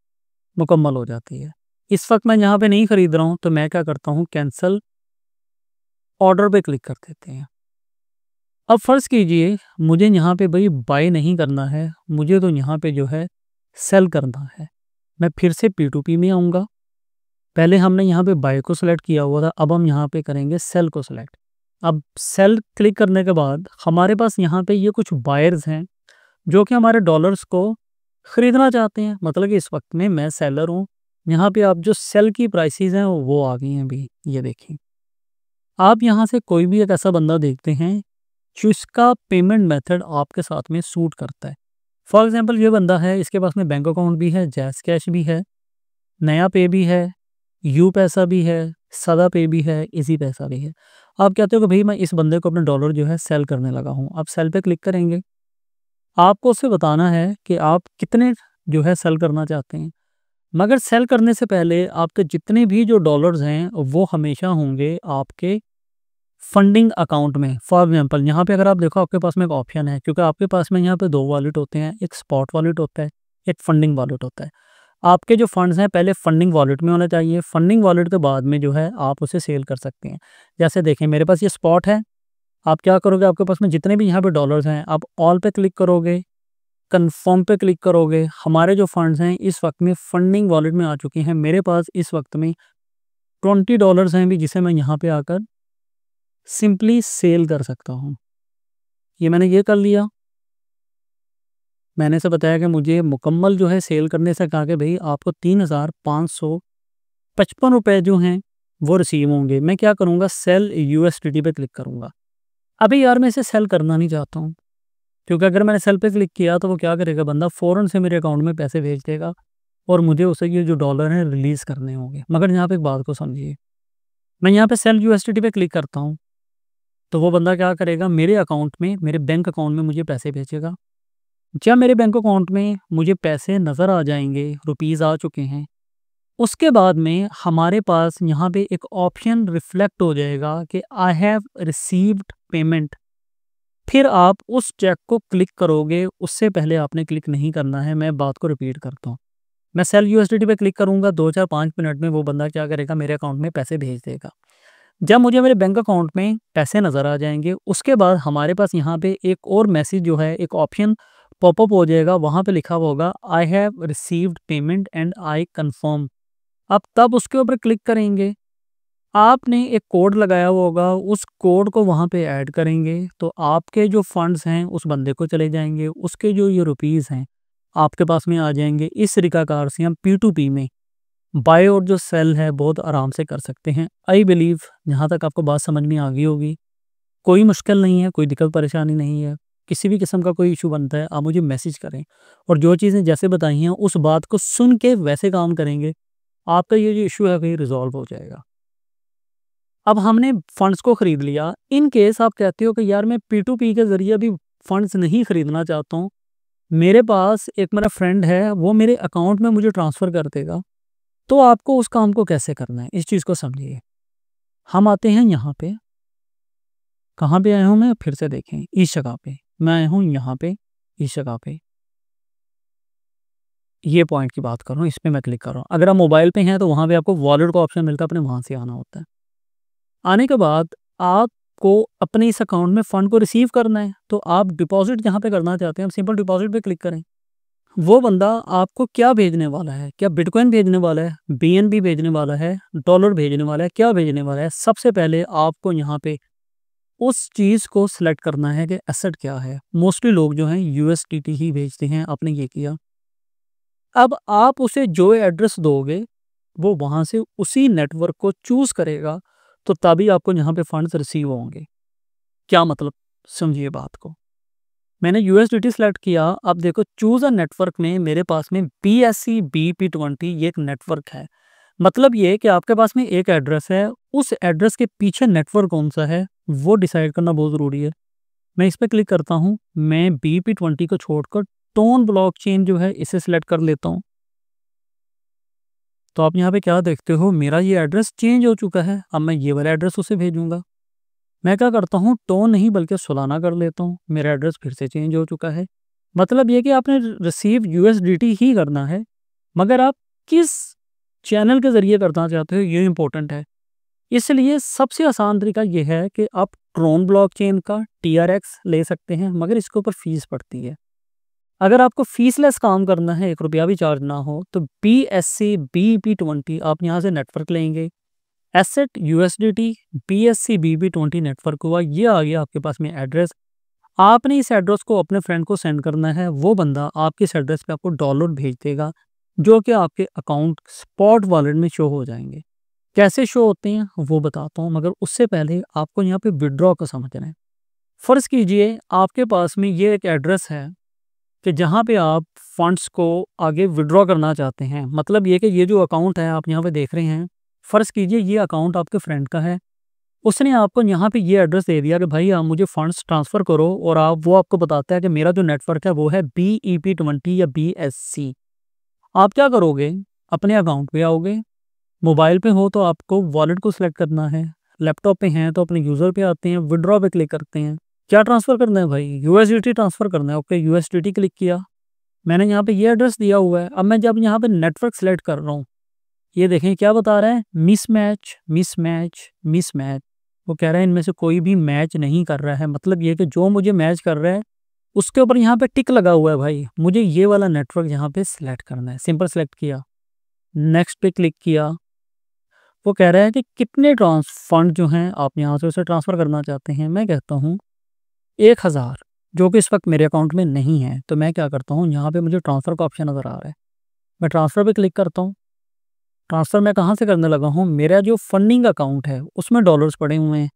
मुकम्मल हो जाती है इस वक्त मैं यहाँ पे नहीं ख़रीद रहा हूँ तो मैं क्या करता हूँ कैंसिल ऑर्डर पे क्लिक कर देते हैं अब फ़र्ज़ कीजिए मुझे यहाँ पे भाई बाय नहीं करना है मुझे तो यहाँ पे जो है सेल करना है मैं फिर से पी टू पी में आऊँगा पहले हमने यहाँ पे बाय को सेलेक्ट किया हुआ था अब हम यहाँ पे करेंगे सेल को सेलेक्ट अब सेल क्लिक करने के बाद हमारे पास यहाँ पे ये कुछ बायर्स हैं जो कि हमारे डॉलर्स को ख़रीदना चाहते हैं मतलब कि इस वक्त में मैं सेलर हूँ यहाँ पे आप जो सेल की प्राइसेस हैं वो आ गई हैं अभी ये देखें आप यहाँ से कोई भी एक ऐसा बंदा देखते हैं जिसका पेमेंट मेथड आपके साथ में सूट करता है फॉर एग्जांपल ये बंदा है इसके पास में बैंक अकाउंट भी है जैस कैश भी है नया पे भी है यू पैसा भी है सदा पे भी है इजी पैसा भी है आप कहते हो कि भाई मैं इस बंदे को अपना डॉलर जो है सेल करने लगा हूँ आप सेल पे क्लिक करेंगे आपको उससे बताना है कि आप कितने जो है सेल करना चाहते हैं मगर सेल करने से पहले आपके जितने भी जो डॉलर्स हैं वो हमेशा होंगे आपके फंडिंग अकाउंट में फॉर एग्जाम्पल यहाँ पे अगर आप देखो आपके पास में एक ऑप्शन है क्योंकि आपके पास में यहाँ पे दो वॉलेट होते हैं एक स्पॉट वॉलेट होता है एक फंडिंग वॉलेट होता है आपके जो फंड्स हैं पहले फंडिंग वॉलेट में होना चाहिए फंडिंग वॉलेट के बाद में जो है आप उसे सेल कर सकते हैं जैसे देखें मेरे पास ये स्पॉट है आप क्या करोगे आपके पास में जितने भी यहाँ पे डॉलर्स हैं आप ऑल पे क्लिक करोगे कन्फर्म पे क्लिक करोगे हमारे जो फंड्स हैं इस वक्त में फंडिंग वॉलेट में आ चुके हैं मेरे पास इस वक्त में ट्वेंटी डॉलर्स हैं भी जिसे मैं यहाँ पे आकर सिंपली सेल कर सकता हूँ ये मैंने ये कर लिया मैंने से बताया कि मुझे मुकम्मल जो है सेल करने से कहा कि भाई आपको तीन हज़ार पाँच सौ पचपन रुपये जो हैं वो रिसीव होंगे मैं क्या करूँगा sell U S T T पर क्लिक करूँगा अभी यार मैं इसे सेल करना नहीं चाहता हूँ क्योंकि अगर मैंने सेल पे क्लिक किया तो वो क्या करेगा बंदा फ़ौरन से मेरे अकाउंट में पैसे भेज देगा और मुझे उसे ये जो डॉलर हैं रिलीज़ करने होंगे मगर यहाँ पे एक बात को समझिए मैं यहाँ पे sell U S T T पर क्लिक करता हूँ तो वो बंदा क्या करेगा मेरे अकाउंट में मेरे बैंक अकाउंट में मुझे पैसे भेजेगा जब मेरे बैंक अकाउंट में मुझे पैसे नज़र आ जाएंगे रुपीज़ आ चुके हैं उसके बाद में हमारे पास यहाँ पे एक ऑप्शन रिफ्लेक्ट हो जाएगा कि आई हैव रिसीव्ड पेमेंट फिर आप उस चेक को क्लिक करोगे उससे पहले आपने क्लिक नहीं करना है मैं बात को रिपीट करता हूँ मैं सेल यू एस क्लिक करूँगा दो चार पाँच मिनट में वो बंदा क्या करेगा मेरे अकाउंट में पैसे भेज देगा जब मुझे मेरे बैंक अकाउंट में पैसे नज़र आ जाएंगे उसके बाद हमारे पास यहाँ पे एक और मैसेज जो है एक ऑप्शन पॉपअप हो जाएगा वहाँ पे लिखा हुआ होगा I have received payment and I confirm आप तब उसके ऊपर क्लिक करेंगे आपने एक कोड लगाया हुआ होगा उस कोड को वहाँ पे ऐड करेंगे तो आपके जो फंड्स हैं उस बंदे को चले जाएंगे उसके जो ये रुपीज़ हैं आपके पास में आ जाएंगे इस तरीकाकार से हम पी टू पी में बाय और जो सेल है बहुत आराम से कर सकते हैं आई बिलीव जहाँ तक आपको बात समझ में आ गई होगी कोई मुश्किल नहीं है कोई दिक्कत परेशानी नहीं है किसी भी किस्म का कोई इशू बनता है आप मुझे मैसेज करें और जो चीज़ें जैसे बताई हैं उस बात को सुन के वैसे काम करेंगे आपका ये जो इशू है कहीं रिजॉल्व हो जाएगा अब हमने फंड्स को ख़रीद लिया इन केस आप कहते हो कि यार मैं पी टू पी के ज़रिए भी फंड्स नहीं ख़रीदना चाहता हूँ मेरे पास एक मेरा फ्रेंड है वो मेरे अकाउंट में मुझे ट्रांसफ़र कर देगा तो आपको उस काम को कैसे करना है इस चीज़ को समझिए हम आते हैं यहाँ पे कहाँ पे आया हूँ मैं फिर से देखें इस जगह पे मैं आया हूँ यहाँ पे इस जगह पे ये पॉइंट की बात कर रहा हूँ इस पर मैं क्लिक कर रहा हूँ अगर आप मोबाइल पे हैं तो वहाँ पे आपको वॉलेट का ऑप्शन मिलता है अपने वहाँ से आना होता है आने के बाद आपको अपने इस अकाउंट में फ़ंड को रिसीव करना है तो आप डिपॉजिट जहाँ पे करना चाहते हैं आप सिंपल डिपॉजिट पे क्लिक करें वो बंदा आपको क्या भेजने वाला है क्या बिटकॉइन भेजने वाला है बीएनबी भेजने वाला है डॉलर भेजने वाला है क्या भेजने वाला है सबसे पहले आपको यहाँ पे उस चीज़ को सिलेक्ट करना है कि एसेट क्या है मोस्टली लोग जो हैं यूएसडीटी ही भेजते हैं आपने ये किया अब आप उसे जो एड्रेस दोगे वो वहाँ से उसी नेटवर्क को चूज़ करेगा तो तभी आपको यहाँ पे फंड रिसीव होंगे क्या मतलब समझिए बात को मैंने यू एस सेलेक्ट किया अब देखो चूज़ अ नेटवर्क में मेरे पास में B S C B P twenty ये एक नेटवर्क है मतलब ये कि आपके पास में एक एड्रेस है उस एड्रेस के पीछे नेटवर्क कौन सा है वो डिसाइड करना बहुत ज़रूरी है मैं इस पर क्लिक करता हूँ मैं बी पी ट्वेंटी को छोड़कर टोन ब्लॉक चेन जो है इसे सिलेक्ट कर लेता हूँ तो आप यहाँ पे क्या देखते हो मेरा ये एड्रेस चेंज हो चुका है अब मैं ये वाला एड्रेस उसे भेजूंगा मैं क्या करता हूँ टोन नहीं बल्कि सुलाना कर लेता हूँ मेरा एड्रेस फिर से चेंज हो चुका है मतलब ये कि आपने रिसीव यू ही करना है मगर आप किस चैनल के ज़रिए करना चाहते हो ये इम्पोर्टेंट है इसलिए सबसे आसान तरीका यह है कि आप ट्रोन ब्लॉकचेन का टी ले सकते हैं मगर इसके ऊपर फीस पड़ती है अगर आपको फीसलेस काम करना है एक रुपया भी चार्ज ना हो तो B S C B P twenty आप यहाँ से नेटवर्क लेंगे asset USDT B B B twenty network हुआ ये आ गया आपके पास में एड्रेस आपने इस एड्रेस को अपने फ्रेंड को सेंड करना है वो बंदा आपके इस एड्रेस पे आपको डॉलर भेज देगा जो कि आपके अकाउंट स्पॉट वॉलेट में शो हो जाएंगे कैसे शो होते हैं वो बताता हूँ मगर उससे पहले आपको यहाँ पे विड्रॉ को समझना है फ़र्ज़ कीजिए आपके पास में ये एक एड्रेस है कि जहाँ पे आप फंड्स को आगे विड्रॉ करना चाहते हैं मतलब ये कि ये जो अकाउंट है आप यहाँ पे देख रहे हैं फ़र्ज़ कीजिए ये अकाउंट आपके फ्रेंड का है उसने आपको यहाँ पे ये एड्रेस दे दिया कि भाई आप मुझे फंड्स ट्रांसफ़र करो और आप वो आपको बताता है कि मेरा जो नेटवर्क है वो है बी ई पी ट्वेंटी या बी एस सी आप क्या करोगे अपने अकाउंट पे आओगे मोबाइल पे हो तो आपको वॉलेट को सिलेक्ट करना है लैपटॉप पे हैं तो अपने यूज़र पे आते हैं विड्रॉ पे क्लिक करते हैं क्या ट्रांसफ़र करना है भाई यू ट्रांसफ़र करना है ओके यू क्लिक किया मैंने यहाँ पे ये एड्रेस दिया हुआ है अब मैं जब यहाँ पे नेटवर्क सेलेक्ट कर रहा हूँ ये देखें क्या बता रहे हैं mismatch mismatch mismatch वो कह रहे हैं इनमें से कोई भी मैच नहीं कर रहा है मतलब ये कि जो मुझे मैच कर रहा है उसके ऊपर यहाँ पे टिक लगा हुआ है भाई मुझे ये वाला नेटवर्क यहाँ पे सिलेक्ट करना है सिंपल सेलेक्ट किया नेक्स्ट पे क्लिक किया वो कह रहा है कि कितने ट्रांस फंड जो हैं आप यहाँ से उसे ट्रांसफ़र करना चाहते हैं मैं कहता हूँ एक हज़ार जो कि इस वक्त मेरे अकाउंट में नहीं है तो मैं क्या करता हूँ यहाँ पर मुझे ट्रांसफ़र का ऑप्शन नज़र आ रहा है मैं ट्रांसफ़र पर क्लिक करता हूँ ट्रांसफ़र मैं कहाँ से करने लगा हूँ मेरा जो फंडिंग अकाउंट है उसमें डॉलर्स पड़े हुए हैं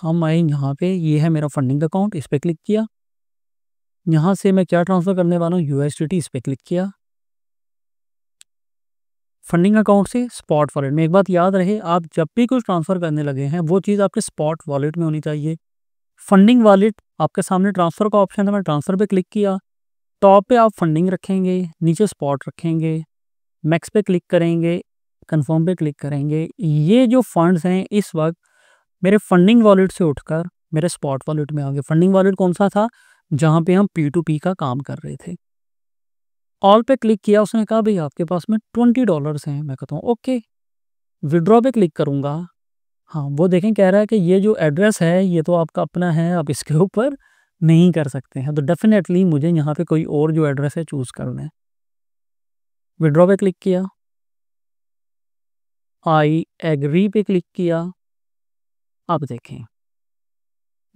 हम आए यहाँ पे ये है मेरा फंडिंग अकाउंट इस पर क्लिक किया यहाँ से मैं क्या ट्रांसफ़र करने वाला हूँ यू एस इस पर क्लिक किया फंडिंग अकाउंट से स्पॉट वॉलेट में एक बात याद रहे आप जब भी कुछ ट्रांसफ़र करने लगे हैं वो चीज़ आपके स्पॉट वॉलेट में होनी चाहिए फंडिंग वॉलेट आपके सामने ट्रांसफ़र का ऑप्शन है मैं ट्रांसफ़र पे क्लिक किया टॉप पे आप फंडिंग रखेंगे नीचे स्पॉट रखेंगे मैक्स पे क्लिक करेंगे कंफर्म पे क्लिक करेंगे ये जो फंड्स हैं इस वक्त मेरे फंडिंग वॉलेट से उठकर मेरे स्पॉट वॉलेट में आ गए फंडिंग वॉलेट कौन सा था जहाँ पे हम पी टू पी का काम कर रहे थे ऑल पे क्लिक किया उसने कहा भाई आपके पास में ट्वेंटी डॉलर्स हैं मैं कहता हूँ ओके विड्रॉ पे क्लिक करूँगा हाँ वो देखें कह रहा है कि ये जो एड्रेस है ये तो आपका अपना है आप इसके ऊपर नहीं कर सकते हैं तो डेफिनेटली मुझे यहाँ पे कोई और जो एड्रेस है चूज़ करना है विड्रॉ पे क्लिक किया आई एग्री पे क्लिक किया अब देखें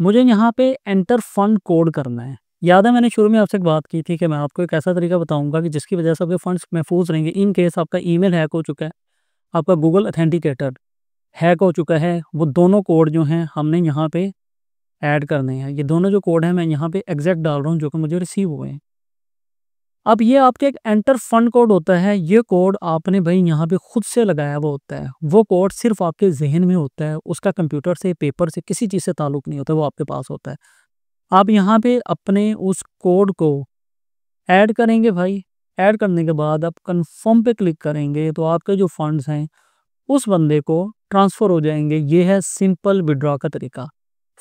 मुझे यहाँ पे एंटर फंड कोड करना है याद है मैंने शुरू में आपसे एक बात की थी कि मैं आपको एक ऐसा तरीका बताऊंगा कि जिसकी वजह से आपके फंड्स महफूज रहेंगे इन केस आपका ईमेल हैक हो चुका है आपका गूगल अथेंटिकेटर हैक हो चुका है वो दोनों कोड जो हैं हमने यहाँ पे ऐड करने हैं ये दोनों जो कोड हैं मैं यहाँ पे एग्जैक्ट डाल रहा हूँ जो कि मुझे रिसीव हुए हैं अब ये आपके एक एंटर फंड कोड होता है ये कोड आपने भाई यहाँ पे खुद से लगाया हुआ होता है वो कोड सिर्फ आपके जहन में होता है उसका कंप्यूटर से पेपर से किसी चीज़ से ताल्लुक नहीं होता वो आपके पास होता है आप यहाँ पे अपने उस कोड को ऐड करेंगे भाई ऐड करने के बाद आप कन्फर्म पे क्लिक करेंगे तो आपके जो फंड्स हैं उस बंदे को ट्रांसफ़र हो जाएंगे ये है सिंपल विड्रॉ का तरीका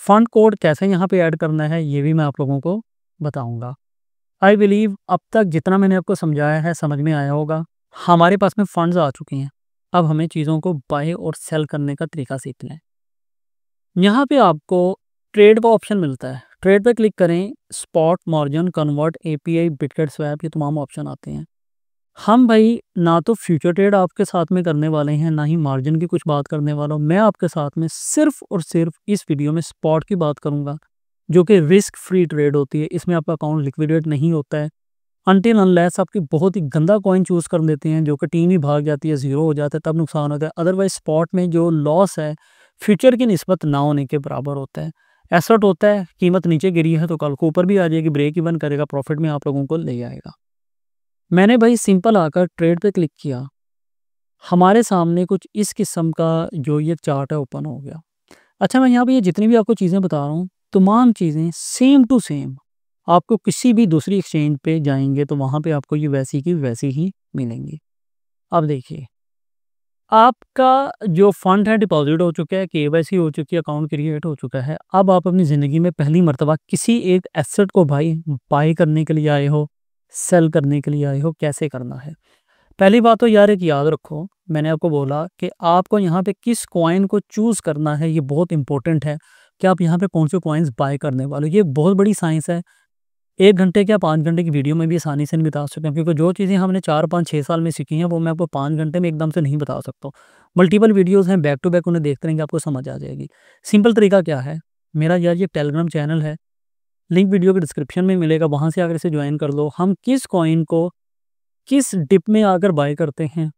फंड कोड कैसे यहाँ पर ऐड करना है ये भी मैं आप लोगों को बताऊँगा आई बिलीव अब तक जितना मैंने आपको समझाया है समझ में आया होगा हमारे पास में फंड्स आ चुके हैं अब हमें चीज़ों को बाय और सेल करने का तरीका सीखना है यहाँ पे आपको ट्रेड का ऑप्शन मिलता है ट्रेड पे क्लिक करें spot margin convert API Bitget swap ये तमाम ऑप्शन आते हैं हम भाई ना तो फ्यूचर ट्रेड आपके साथ में करने वाले हैं ना ही मार्जिन की कुछ बात करने वाला हूँ मैं आपके साथ में सिर्फ और सिर्फ इस वीडियो में स्पॉट की बात करूँगा जो कि रिस्क फ्री ट्रेड होती है इसमें आपका अकाउंट लिक्विडेट नहीं होता है अनटिल अनलेस आपकी बहुत ही गंदा कॉइन चूज़ कर देते हैं जो कि टीम ही भाग जाती है ज़ीरो हो जाता है तब नुकसान होता है अदरवाइज स्पॉट में जो लॉस है फ्यूचर की नस्बत ना होने के बराबर होता है एसर्ट तो होता है कीमत नीचे गिरी है तो कल को ऊपर भी आ जाएगी ब्रेक इवन करेगा प्रॉफिट में आप लोगों को ले आएगा मैंने भाई सिंपल आकर ट्रेड पे क्लिक किया हमारे सामने कुछ इस किस्म का जो ये चार्ट है ओपन हो गया अच्छा मैं यहाँ पे ये जितनी भी आपको चीज़ें बता रहा हूँ तमाम चीज़ें सेम टू सेम आपको किसी भी दूसरी एक्सचेंज पे जाएंगे तो वहाँ पे आपको ये वैसी की वैसी ही मिलेंगी अब देखिए आपका जो फंड है डिपॉजिट हो चुका है के हो चुकी है अकाउंट क्रिएट हो चुका है अब आप अपनी ज़िंदगी में पहली मरतबा किसी एक एसेट को भाई बाई करने के लिए आए हो सेल करने के लिए आए हो कैसे करना है पहली बात तो यार एक याद रखो मैंने आपको बोला कि आपको यहाँ पे किस कॉइन को चूज़ करना है ये बहुत इंपॉर्टेंट है कि आप यहाँ पे कौन से कॉइन्स बाय करने वाले ये बहुत बड़ी साइंस है एक घंटे या पाँच घंटे की वीडियो में भी आसानी से नहीं बता सकते हैं क्योंकि जो चीज़ें हमने चार पाँच छः साल में सीखी हैं वो मैं आपको पाँच घंटे में एकदम से नहीं बता सकता मल्टीपल वीडियोज़ हैं बैक टू बैक उन्हें देखते रहेंगे आपको समझ आ जाएगी सिंपल तरीका क्या है मेरा यार ये टेलीग्राम चैनल है लिंक वीडियो के डिस्क्रिप्शन में मिलेगा वहाँ से आकर इसे ज्वाइन कर लो हम किस कॉइन को किस डिप में आकर बाय करते हैं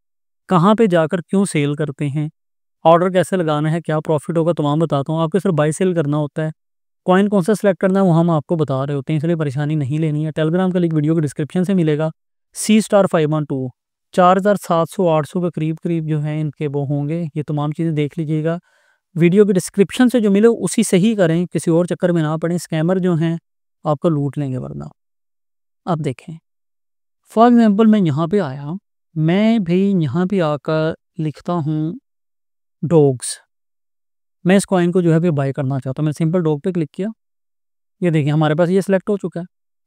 कहाँ पर जाकर क्यों सेल करते हैं ऑर्डर कैसे लगाना है क्या प्रॉफिट होगा तमाम बताता हूँ आपको सिर्फ बाई सेल करना होता है कॉइन कौन सा सेलेक्ट करना है वो हम आपको बता रहे होते हैं इसलिए परेशानी नहीं लेनी है टेलीग्राम का लिंक वीडियो के डिस्क्रिप्शन से मिलेगा C star five one two चार हज़ार सात सौ आठ सौ के करीब करीब जो है इनके वो होंगे ये तमाम चीज़ें देख लीजिएगा वीडियो के डिस्क्रिप्शन से जो मिले उसी से ही करें किसी और चक्कर में ना पड़ें स्कैमर जो हैं आपको लूट लेंगे वरना आप देखें फॉर एग्ज़ाम्पल मैं यहाँ पर आया मैं भी यहाँ पर आकर लिखता हूँ डॉग्स मैं इस कॉइन को जो है भी बाई करना चाहता हूँ मैंने सिंपल डॉग पे क्लिक किया ये देखिए हमारे पास ये सिलेक्ट हो चुका है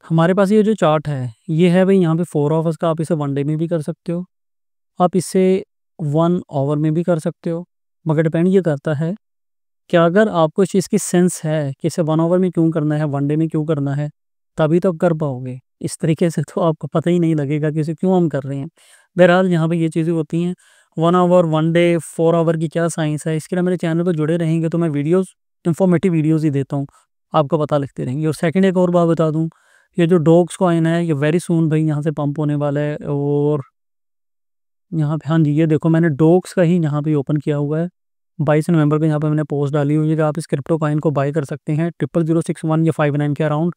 हमारे पास ये जो चार्ट है ये है भाई यहाँ पे फोर आवर्स का आप इसे वन डे में भी कर सकते हो आप इसे वन आवर में भी कर सकते हो मगर डिपेंड ये करता है कि अगर आपको इस चीज़ की सेंस है कि इसे वन आवर में क्यों करना है वन डे में क्यों करना है तभी तो कर पाओगे इस तरीके से तो आपको पता ही नहीं लगेगा कि इसे क्यों हम कर रहे हैं बहरहाल यहाँ पर ये चीज़ें होती हैं one hour one day four hour की क्या साइंस है इसके लिए मेरे चैनल पर जुड़े रहेंगे तो मैं वीडियोज़ इन्फॉर्मेटिव वीडियोज़ ही देता हूँ आपको पता लगते रहेंगे और सेकेंड एक और बात बता दूँ ये जो डॉग्स आइन है ये वेरी सून भाई यहाँ से पंप होने वाला है और यहाँ पे हाँ जी ये देखो मैंने डॉग्स का ही यहाँ पर ओपन किया हुआ है बाईस नवंबर को यहाँ पर मैंने पोस्ट डाली हुई है आप इस क्रिप्टो कॉइन को बाय कर सकते हैं ट्रिपल जीरो सिक्स वन या फाइव नाइन के अराउंड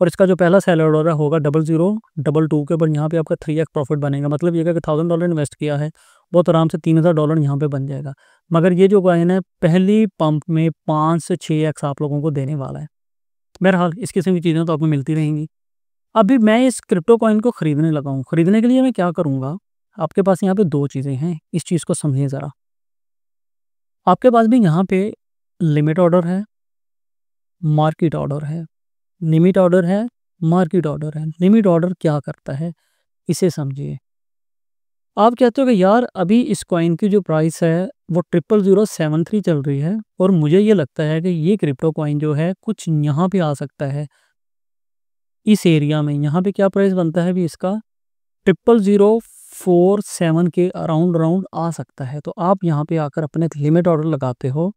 और इसका जो पहला सेल ऑर्डर होगा डबल जीरो डबल टू के ऊपर यहाँ पे आपका थ्री एक्स प्रॉफिट बनेगा मतलब ये कि थाउजेंड डॉलर इन्वेस्ट किया है बहुत आराम से तीन हज़ार डॉलर यहाँ पे बन जाएगा मगर ये जो कॉइन है पहली पंप में पाँच से छः एक्स आप लोगों को देने वाला है बहरहाल इस किस्म की चीज़ें तो आपको मिलती रहेंगी अभी मैं इस क्रिप्टो कॉइन को ख़रीदने लगा हूँ ख़रीदने के लिए मैं क्या करूँगा आपके पास यहाँ पर दो चीज़ें हैं इस चीज़ को समझिए ज़रा आपके पास भी यहाँ पर लिमिट ऑर्डर है मार्केट ऑर्डर है निमिट ऑर्डर है मार्केट ऑर्डर है निमिट ऑर्डर क्या करता है इसे समझिए आप कहते हो कि यार अभी इस कॉइन की जो प्राइस है वो ट्रिपल ज़ीरो सेवन थ्री चल रही है और मुझे ये लगता है कि ये क्रिप्टो कॉइन जो है कुछ यहाँ पे आ सकता है इस एरिया में यहाँ पे क्या प्राइस बनता है भी इसका ट्रिपल ज़ीरो फोर सेवन के अराउंड अराउंड आ सकता है तो आप यहाँ पे आकर अपने लिमिट ऑर्डर लगाते हो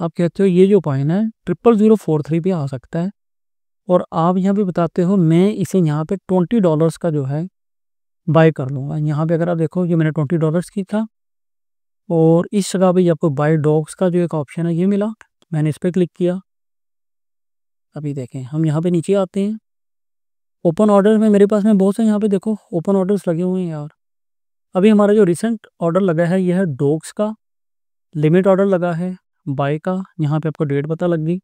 आप कहते हो ये जो कॉइन है ट्रिपल ज़ीरो फोर थ्री पे आ सकता है और आप यहाँ पे बताते हो मैं इसे यहाँ पे ट्वेंटी डॉलर्स का जो है बाय कर लूँगा यहाँ पे अगर आप देखो ये मैंने ट्वेंटी डॉलर्स की था और इस जगह पर आपको बाय डॉग्स का जो एक ऑप्शन है ये मिला मैंने इस पर क्लिक किया अभी देखें हम यहाँ पे नीचे आते हैं ओपन ऑर्डर में मेरे पास में बहुत से यहाँ पे देखो ओपन ऑर्डर्स लगे हुए हैं यार अभी हमारा जो रिसेंट ऑर्डर लगा है यह है डॉग्स का लिमिट ऑर्डर लगा है बाय का यहाँ पे आपको डेट पता लग गई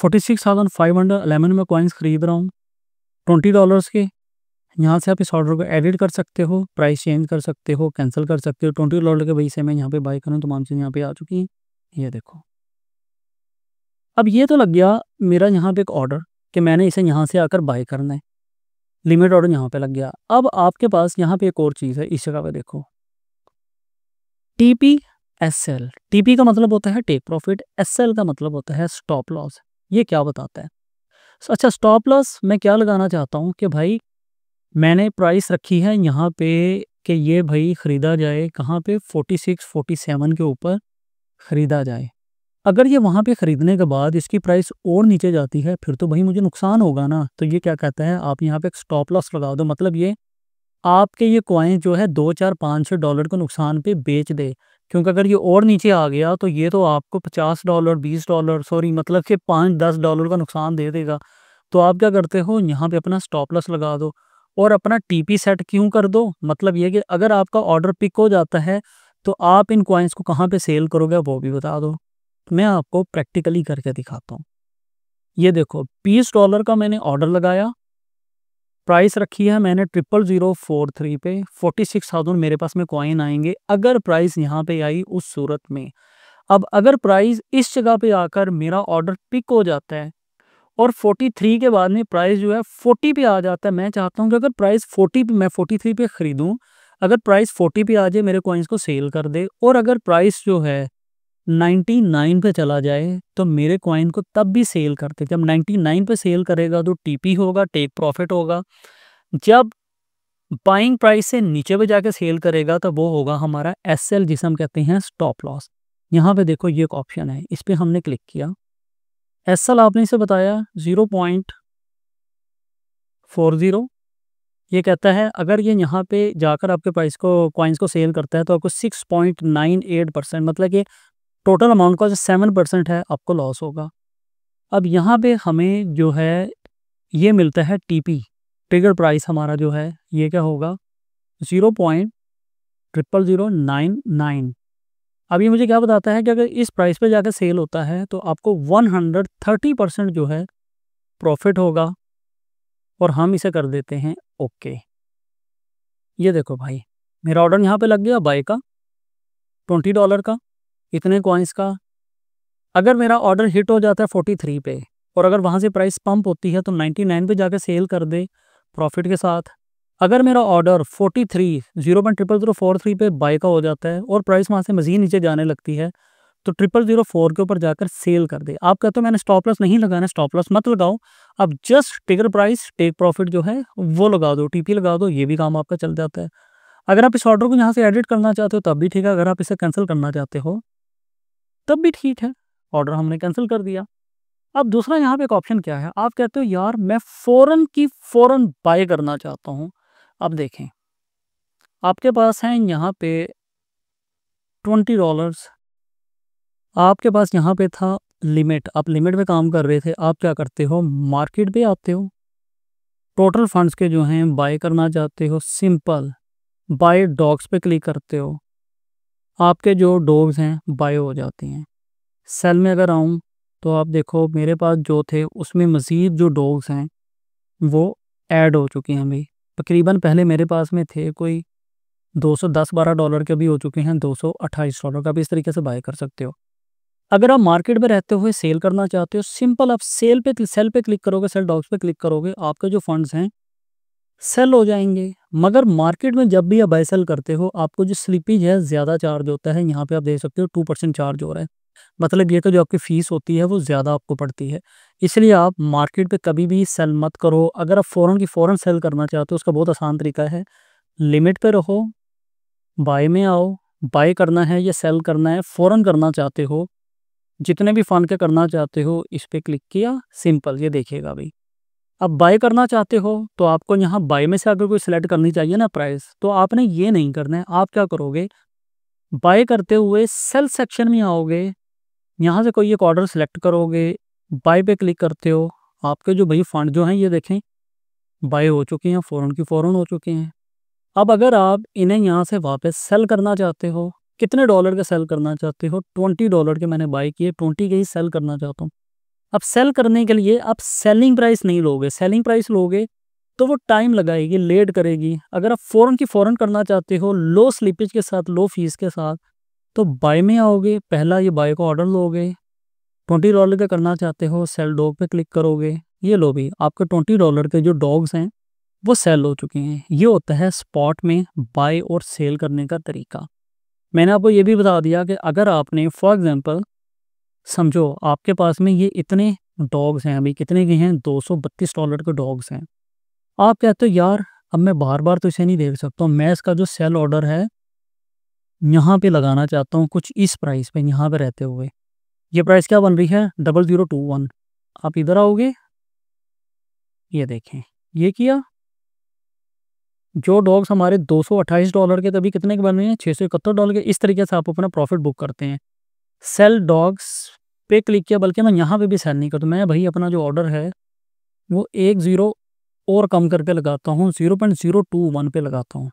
forty six thousand five hundred eleven में कॉइन्स खरीद रहा हूँ ट्वेंटी डॉलर्स के यहाँ से आप इस ऑर्डर को एडिट कर सकते हो प्राइस चेंज कर सकते हो कैंसिल कर सकते हो ट्वेंटी डॉलर के वही से मैं यहाँ पे बाई करूँ तमाम चीज़ें यहाँ पे आ चुकी हैं ये देखो अब ये तो लग गया मेरा यहाँ पे एक ऑर्डर कि मैंने इसे यहाँ से आकर बाई करना है लिमिट ऑर्डर यहाँ पे लग गया अब आपके पास यहाँ पे एक और चीज़ है इस जगह पे देखो T P S L T P का मतलब होता है टेक प्रॉफिट एस एल का मतलब होता है स्टॉप लॉस ये क्या बताता है अच्छा स्टॉप लॉस मैं क्या लगाना चाहता हूँ कि भाई मैंने प्राइस रखी है यहाँ पे कि ये भाई ख़रीदा जाए कहाँ पे 46, 47 के ऊपर ख़रीदा जाए अगर ये वहाँ पे ख़रीदने के बाद इसकी प्राइस और नीचे जाती है फिर तो भाई मुझे नुकसान होगा ना तो ये क्या कहता है आप यहाँ पे एक स्टॉप लॉस लगा दो मतलब ये आपके ये क्वाइंस जो है दो चार पाँच डॉलर को नुकसान पे बेच दे क्योंकि अगर ये और नीचे आ गया तो ये तो आपको पचास डॉलर बीस डॉलर सॉरी मतलब कि पाँच दस डॉलर का नुकसान दे देगा तो आप क्या करते हो यहाँ पे अपना स्टॉप लॉस लगा दो और अपना टीपी सेट क्यों कर दो मतलब ये कि अगर आपका ऑर्डर पिक हो जाता है तो आप इन क्वाइंस को कहाँ पे सेल करोगे वो भी बता दो मैं आपको प्रैक्टिकली करके दिखाता हूँ ये देखो बीस डॉलर का मैंने ऑर्डर लगाया प्राइस रखी है मैंने ट्रिपल ज़ीरो फोर थ्री पे फोर्टी सिक्स थाउजेंड मेरे पास में कॉइन आएंगे अगर प्राइस यहाँ पे आई उस सूरत में अब अगर प्राइस इस जगह पे आकर मेरा ऑर्डर पिक हो जाता है और थ्री के बाद में प्राइस जो है फोर्टी पे आ जाता है मैं चाहता हूँ कि अगर प्राइस फोर्टी पे मैं थ्री पे ख़रीदूँ अगर प्राइस फोर्टी पे आ जाए मेरे कॉइन्स को सेल कर दे और अगर प्राइस जो है 99 पे चला जाए तो मेरे कॉइन को तब भी सेल करते जब 99 पे सेल करेगा तो टीपी होगा टेक प्रॉफिट होगा जब बाइंग प्राइस से नीचे पे जाके सेल करेगा तो वो होगा हमारा एस एल जिसे हम कहते हैं स्टॉप लॉस यहाँ पे देखो ये एक ऑप्शन है इस पर हमने क्लिक किया एस एल आपने इसे बताया ज़ीरो पॉइंट फोर ज़ीरो ये कहता है अगर ये यहाँ पे जाकर आपके प्राइस को कॉइन्स को सेल करता है तो आपको six point nine eight percent मतलब कि टोटल अमाउंट का जो सेवन परसेंट है आपको लॉस होगा अब यहाँ पे हमें जो है ये मिलता है टीपी ट्रिगर प्राइस हमारा जो है ये क्या होगा zero point triple zero nine nine अब ये मुझे क्या बताता है कि अगर इस प्राइस पे जाकर सेल होता है तो आपको वन हंड्रेड थर्टी परसेंट जो है प्रॉफिट होगा और हम इसे कर देते हैं ओके ये देखो भाई मेरा ऑर्डर यहाँ पे लग गया बाई का ट्वेंटी डॉलर का इतने क्वाइंस का अगर मेरा ऑर्डर हिट हो जाता है फोर्टी थ्री पे और अगर वहाँ से प्राइस पंप होती है तो नाइन्टी नाइन पर जाकर सेल कर दे प्रॉफिट के साथ अगर मेरा order forty three zero point triple zero four three पे बाई का हो जाता है और प्राइस वहाँ से मज़ीद नीचे जाने लगती है तो ट्रिपल जीरो फोर के ऊपर जाकर सेल कर दे आप कहते हो मैंने स्टॉप लॉस नहीं लगाना स्टॉप लॉस मत लगाओ अब जस्ट टिकर प्राइस टेक प्रॉफिट जो है वो लगा दो टीपी लगा दो ये भी काम आपका चल जाता है अगर आप इस ऑर्डर को यहाँ से एडिट करना चाहते हो तब भी ठीक है अगर आप इसे कैंसिल करना चाहते हो तब भी ठीक है ऑर्डर हमने कैंसिल कर दिया अब दूसरा यहाँ पे एक ऑप्शन क्या है आप कहते हो यार मैं फ़ौरन की फ़ौरन बाय करना चाहता हूँ अब देखें आपके पास हैं यहाँ पे ट्वेंटी डॉलर्स आपके पास यहाँ पे था लिमिट आप लिमिट में काम कर रहे थे आप क्या करते हो मार्केट पे आते हो टोटल फंड्स के जो हैं बाय करना चाहते हो सिंपल बाय डॉग्स पे क्लिक करते हो आपके जो डॉग्स हैं बाय हो जाते हैं सेल में अगर आऊँ तो आप देखो मेरे पास जो थे उसमें मज़ीद जो डॉग्स हैं वो ऐड हो चुके हैं भाई तकरीबन पहले मेरे पास में थे कोई 210-12 डॉलर के भी हो चुके हैं 228 डॉलर का भी इस तरीके से बाय कर सकते हो अगर आप मार्केट में रहते हुए सेल करना चाहते हो सिंपल आप सेल पे सेल पे क्लिक करोगे सेल डॉग्स पे क्लिक करोगे आपके जो फंड्स हैं सेल हो जाएंगे मगर मार्केट में जब भी आप बाय सेल करते हो आपको जो स्लिपेज है ज़्यादा चार्ज होता है यहाँ पे आप देख सकते हो टू परसेंट चार्ज हो रहा है मतलब ये तो जो आपकी फ़ीस होती है वो ज़्यादा आपको पड़ती है इसलिए आप मार्केट पे कभी भी सेल मत करो अगर आप फ़ौरन की फ़ौर सेल करना चाहते हो उसका बहुत आसान तरीका है लिमिट पे रहो बाय में आओ बाय करना है या सेल करना है फ़ौर करना चाहते हो जितने भी फ़ंड के करना चाहते हो इस पर क्लिक किया सिंपल ये देखिएगा भाई अब बाय करना चाहते हो तो आपको यहाँ बाय में से अगर कोई सिलेक्ट करनी चाहिए ना प्राइस तो आपने ये नहीं करना है आप क्या करोगे बाय करते हुए सेल सेक्शन में आओगे यहाँ से कोई एक ऑर्डर सेलेक्ट करोगे बाय पे क्लिक करते हो आपके जो भाई फंड जो हैं ये देखें बाय हो चुके हैं फ़ौरन की फ़ौरन हो चुके हैं अब अगर आप इन्हें यहाँ से वापस सेल करना चाहते हो कितने डॉलर का सेल करना चाहते हो ट्वेंटी डॉलर के मैंने बाई किए ट्वेंटी के ही सेल करना चाहता हूँ अब सेल करने के लिए आप सेलिंग प्राइस नहीं लोगे सेलिंग प्राइस लोगे तो वो टाइम लगाएगी लेट करेगी अगर आप फ़ौरन की फ़ौरन करना चाहते हो लो स्लिपेज के साथ लो फीस के साथ तो बाय में आओगे पहला ये बाय का ऑर्डर लोगे ट्वेंटी डॉलर का करना चाहते हो सेल डॉग पे क्लिक करोगे ये लो भी आपके ट्वेंटी डॉलर के जो डॉग्स हैं वो सेल हो चुके हैं ये होता है स्पॉट में बाय और सेल करने का तरीका मैंने आपको ये भी बता दिया कि अगर आपने फॉर एग्ज़ाम्पल समझो आपके पास में ये इतने डॉग्स हैं अभी कितने के हैं दो सौ बत्तीस डॉलर के डॉग्स हैं आप कहते हो यार अब मैं बार बार तो इसे नहीं देख सकता हूँ मैं इसका जो सेल ऑर्डर है यहाँ पे लगाना चाहता हूँ कुछ इस प्राइस पे यहाँ पे रहते हुए ये प्राइस क्या बन रही है डबल ज़ीरो टू वन आप इधर आओगे ये देखें ये किया जो डॉग्स हमारे दो सौ अट्ठाईस डॉलर के तभी कितने के बन रहे हैं छः सौ इकहत्तर डॉलर के इस तरीके से आप अपना प्रॉफिट बुक करते हैं सेल डॉग्स पे क्लिक किया बल्कि मैं यहाँ पे भी सेल नहीं करता मैं भाई अपना जो ऑर्डर है वो एक ज़ीरो और कम करके लगाता हूँ zero point zero two one पे लगाता हूँ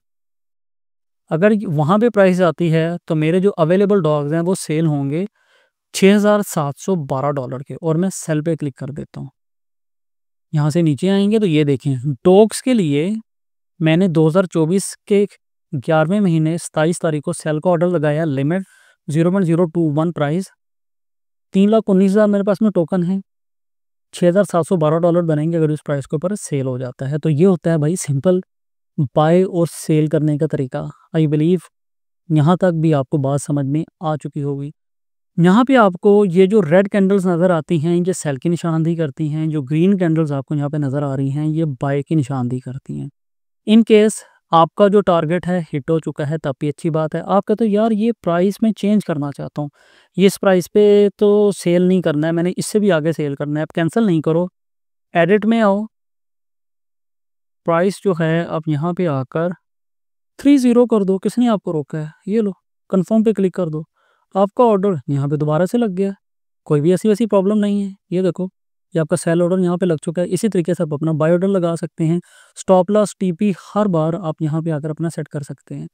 अगर वहाँ पे प्राइस आती है तो मेरे जो अवेलेबल डॉग्स हैं वो सेल होंगे छः हज़ार सात सौ बारह डॉलर के और मैं सेल पे क्लिक कर देता हूँ यहाँ से नीचे आएंगे तो ये देखें डॉग्स के लिए मैंने 2024 के ग्यारहवें महीने सताईस तारीख को सेल का ऑर्डर लगाया limit zero point zero two one price तीन लाख उन्नीस हज़ार मेरे पास में टोकन है छः हज़ार सात सौ बारह डॉलर बनेंगे अगर इस प्राइस के ऊपर सेल हो जाता है तो ये होता है भाई सिंपल बाय और सेल करने का तरीका आई बिलीव यहाँ तक भी आपको बात समझ में आ चुकी होगी यहाँ पे आपको ये जो रेड कैंडल्स नज़र आती हैं ये सेल की निशानदेही करती हैं जो ग्रीन कैंडल्स आपको यहाँ पे नज़र आ रही हैं ये बाय की निशानदेही करती हैं इन केस आपका जो टारगेट है हिट हो चुका है तब भी अच्छी बात है आप कहते हो यार ये प्राइस मैं चेंज करना चाहता हूँ इस प्राइस पे तो सेल नहीं करना है मैंने इससे भी आगे सेल करना है आप कैंसिल नहीं करो एडिट में आओ प्राइस जो है आप यहाँ पे आकर थ्री ज़ीरो कर दो किसने आपको रोका है ये लो कन्फर्म पे क्लिक कर दो आपका ऑर्डर यहाँ पर दोबारा से लग गया कोई भी ऐसी वैसी प्रॉब्लम नहीं है ये देखो ये आपका सेल ऑर्डर यहाँ पे लग चुका है इसी तरीके से आप अपना बाय ऑर्डर लगा सकते हैं स्टॉप लॉस टीपी हर बार आप यहाँ पे आकर अपना सेट कर सकते हैं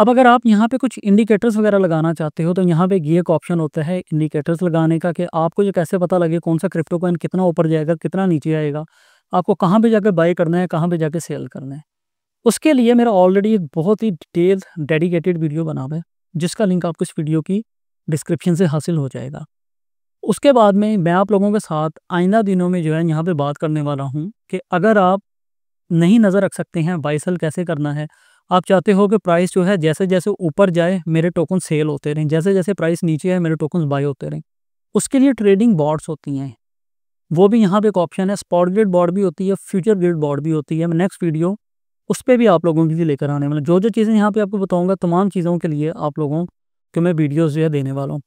अब अगर आप यहाँ पे कुछ इंडिकेटर्स वगैरह लगाना चाहते हो तो यहाँ पे ये एक ऑप्शन होता है इंडिकेटर्स लगाने का कि आपको ये कैसे पता लगे कौन सा क्रिप्टो कॉइन कितना ऊपर जाएगा कितना नीचे आएगा आपको कहाँ पे जाकर बाय करना है कहाँ पे जाकर सेल करना है उसके लिए मेरा ऑलरेडी एक बहुत ही डिटेल डेडिकेटेड वीडियो बना हुआ है जिसका लिंक आपको इस वीडियो की डिस्क्रिप्शन से हासिल हो जाएगा उसके बाद में मैं आप लोगों के साथ आइंदा दिनों में जो है यहाँ पे बात करने वाला हूँ कि अगर आप नहीं नज़र रख सकते हैं बाई सेल कैसे करना है आप चाहते हो कि प्राइस जो है जैसे जैसे ऊपर जाए मेरे टोकन सेल होते रहें जैसे जैसे प्राइस नीचे है मेरे टोकन बाई होते रहें उसके लिए ट्रेडिंग बॉड्स होती हैं वो भी यहाँ पे एक ऑप्शन है स्पॉट ग्रेड बॉर्ड भी होती है फ्यूचर ग्रेड बॉर्ड भी होती है मैं नेक्स्ट वीडियो उस पर भी आप लोगों के लिए लेकर आने वाला जो जो चीज़ें यहाँ पे आपको बताऊँगा तमाम चीज़ों के लिए आप लोगों को मैं वीडियोज़ जो है देने वाला हूँ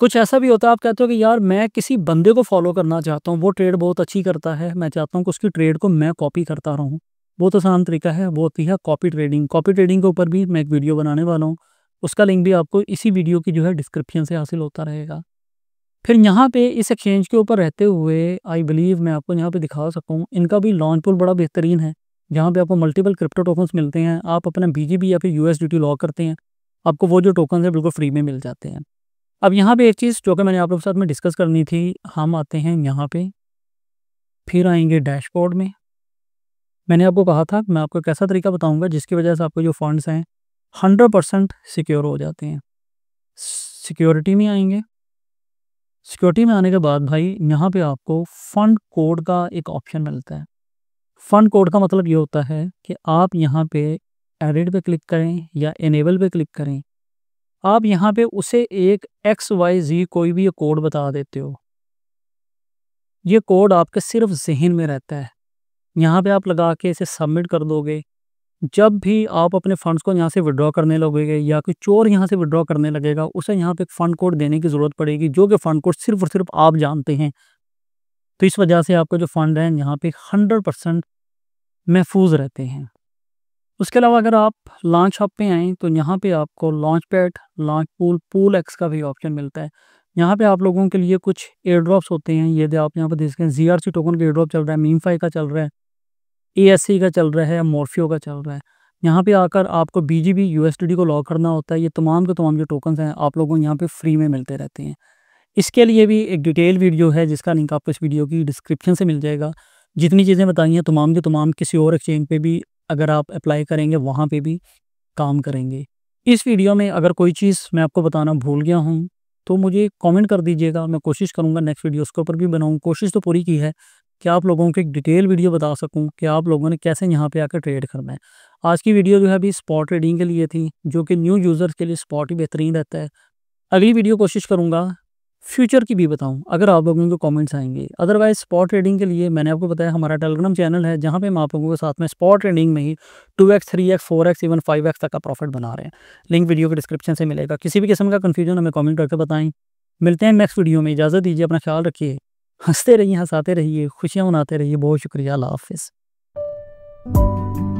कुछ ऐसा भी होता है आप कहते हो कि यार मैं किसी बंदे को फॉलो करना चाहता हूँ वो ट्रेड बहुत अच्छी करता है मैं चाहता हूँ कि उसकी ट्रेड को मैं कॉपी करता रहूँ बहुत आसान तरीका है वो होती है कॉपी ट्रेडिंग कॉपी ट्रेडिंग के ऊपर भी मैं एक वीडियो बनाने वाला हूँ उसका लिंक भी आपको इसी वीडियो की जो है डिस्क्रिप्शन से हासिल होता रहेगा फिर यहाँ पे इस एक्सचेंज के ऊपर रहते हुए आई बिलीव मैं आपको यहाँ पे दिखा सकूँ इनका भी लॉन्च पुल बड़ा बेहतरीन है जहाँ पे आपको मल्टीपल क्रिप्टो टोकन्स मिलते हैं आप अपना बी या फिर यू लॉक करते हैं आपको वो जो टोकन है बिल्कुल फ्री में मिल जाते हैं अब यहाँ पे एक चीज़ जो कि मैंने आप लोग के साथ में डिस्कस करनी थी हम आते हैं यहाँ पे फिर आएंगे डैशबोर्ड में मैंने आपको कहा था मैं आपको एक ऐसा तरीका बताऊंगा जिसकी वजह से आपके जो फंड्स हैं हंड्रेड परसेंट सिक्योर हो जाते हैं सिक्योरिटी में आएंगे सिक्योरिटी में आने के बाद भाई यहाँ पे आपको फंड कोड का एक ऑप्शन मिलता है फंड कोड का मतलब ये होता है कि आप यहाँ पे एडिट पे क्लिक करें या इनेबल पे क्लिक करें आप यहाँ पे उसे एक एक्स वाई जी कोई भी ये कोड बता देते हो ये कोड आपके सिर्फ जहन में रहता है यहाँ पे आप लगा के इसे सबमिट कर दोगे जब भी आप अपने फंड्स को यहाँ से विड्रॉ करने लगोगे या कोई चोर यहाँ से विड्रॉ करने लगेगा उसे यहाँ पे एक फ़ंड कोड देने की ज़रूरत पड़ेगी जो कि फ़ंड कोड सिर्फ और सिर्फ आप जानते हैं तो इस वजह से आपका जो फ़ंड है यहाँ पे हंड्रेड परसेंट महफूज रहते हैं उसके अलावा अगर आप लॉन्च हब पे आएँ तो यहाँ पे आपको launchpad launchpool pool X का भी ऑप्शन मिलता है यहाँ पे आप लोगों के लिए कुछ एयर ड्रॉप्स होते हैं ये दे आप यहाँ पर देख सकते हैं जी आर सी टोकन का एयर ड्रॉप चल रहा है मीमफाई का चल रहा है ए एस सी का चल रहा है मोरफियो का चल रहा है यहाँ पे आकर आपको B G B U S T D को लॉक करना होता है ये तमाम के तमाम जो टोकन्स हैं आप लोगों को यहाँ पे फ्री में मिलते रहते हैं इसके लिए भी एक डिटेल वीडियो है जिसका लिंक आपको इस वीडियो की डिस्क्रिप्शन से मिल जाएगा जितनी चीज़ें बताई हैं तमाम के तमाम किसी और एक्सचेंज पे भी अगर आप अप्लाई करेंगे वहाँ पे भी काम करेंगे इस वीडियो में अगर कोई चीज़ मैं आपको बताना भूल गया हूँ तो मुझे कमेंट कर दीजिएगा मैं कोशिश करूँगा नेक्स्ट वीडियो उसके ऊपर भी बनाऊँ कोशिश तो पूरी की है कि आप लोगों को एक डिटेल वीडियो बता सकूँ कि आप लोगों ने कैसे यहाँ पर आकर ट्रेड करना है आज की वीडियो जो है अभी स्पॉट ट्रेडिंग के लिए थी जो कि न्यू यूज़र्स के लिए स्पॉट ही बेहतरीन रहता है अगली वीडियो कोशिश करूँगा फ्यूचर की भी बताऊं अगर आप लोगों के कमेंट्स आएंगे अदरवाइज स्पॉट ट्रेडिंग के लिए मैंने आपको बताया हमारा टेलीग्राम चैनल है जहां पे हम आप लोगों के साथ में स्पॉट ट्रेडिंग में ही two X three X four X even five X तक का प्रॉफिट बना रहे हैं लिंक वीडियो के डिस्क्रिप्शन से मिलेगा किसी भी किस्म का कन्फ्यूजन हमें कॉमेंट करके बताएं मिलते हैं नेक्स्ट वीडियो में इजाज़त दीजिए अपना ख्याल रखिए हंसते रहिए हंसाते रहिए खुशियाँ मनाते रहिए बहुत शुक्रिया अल्लाह हाफिज़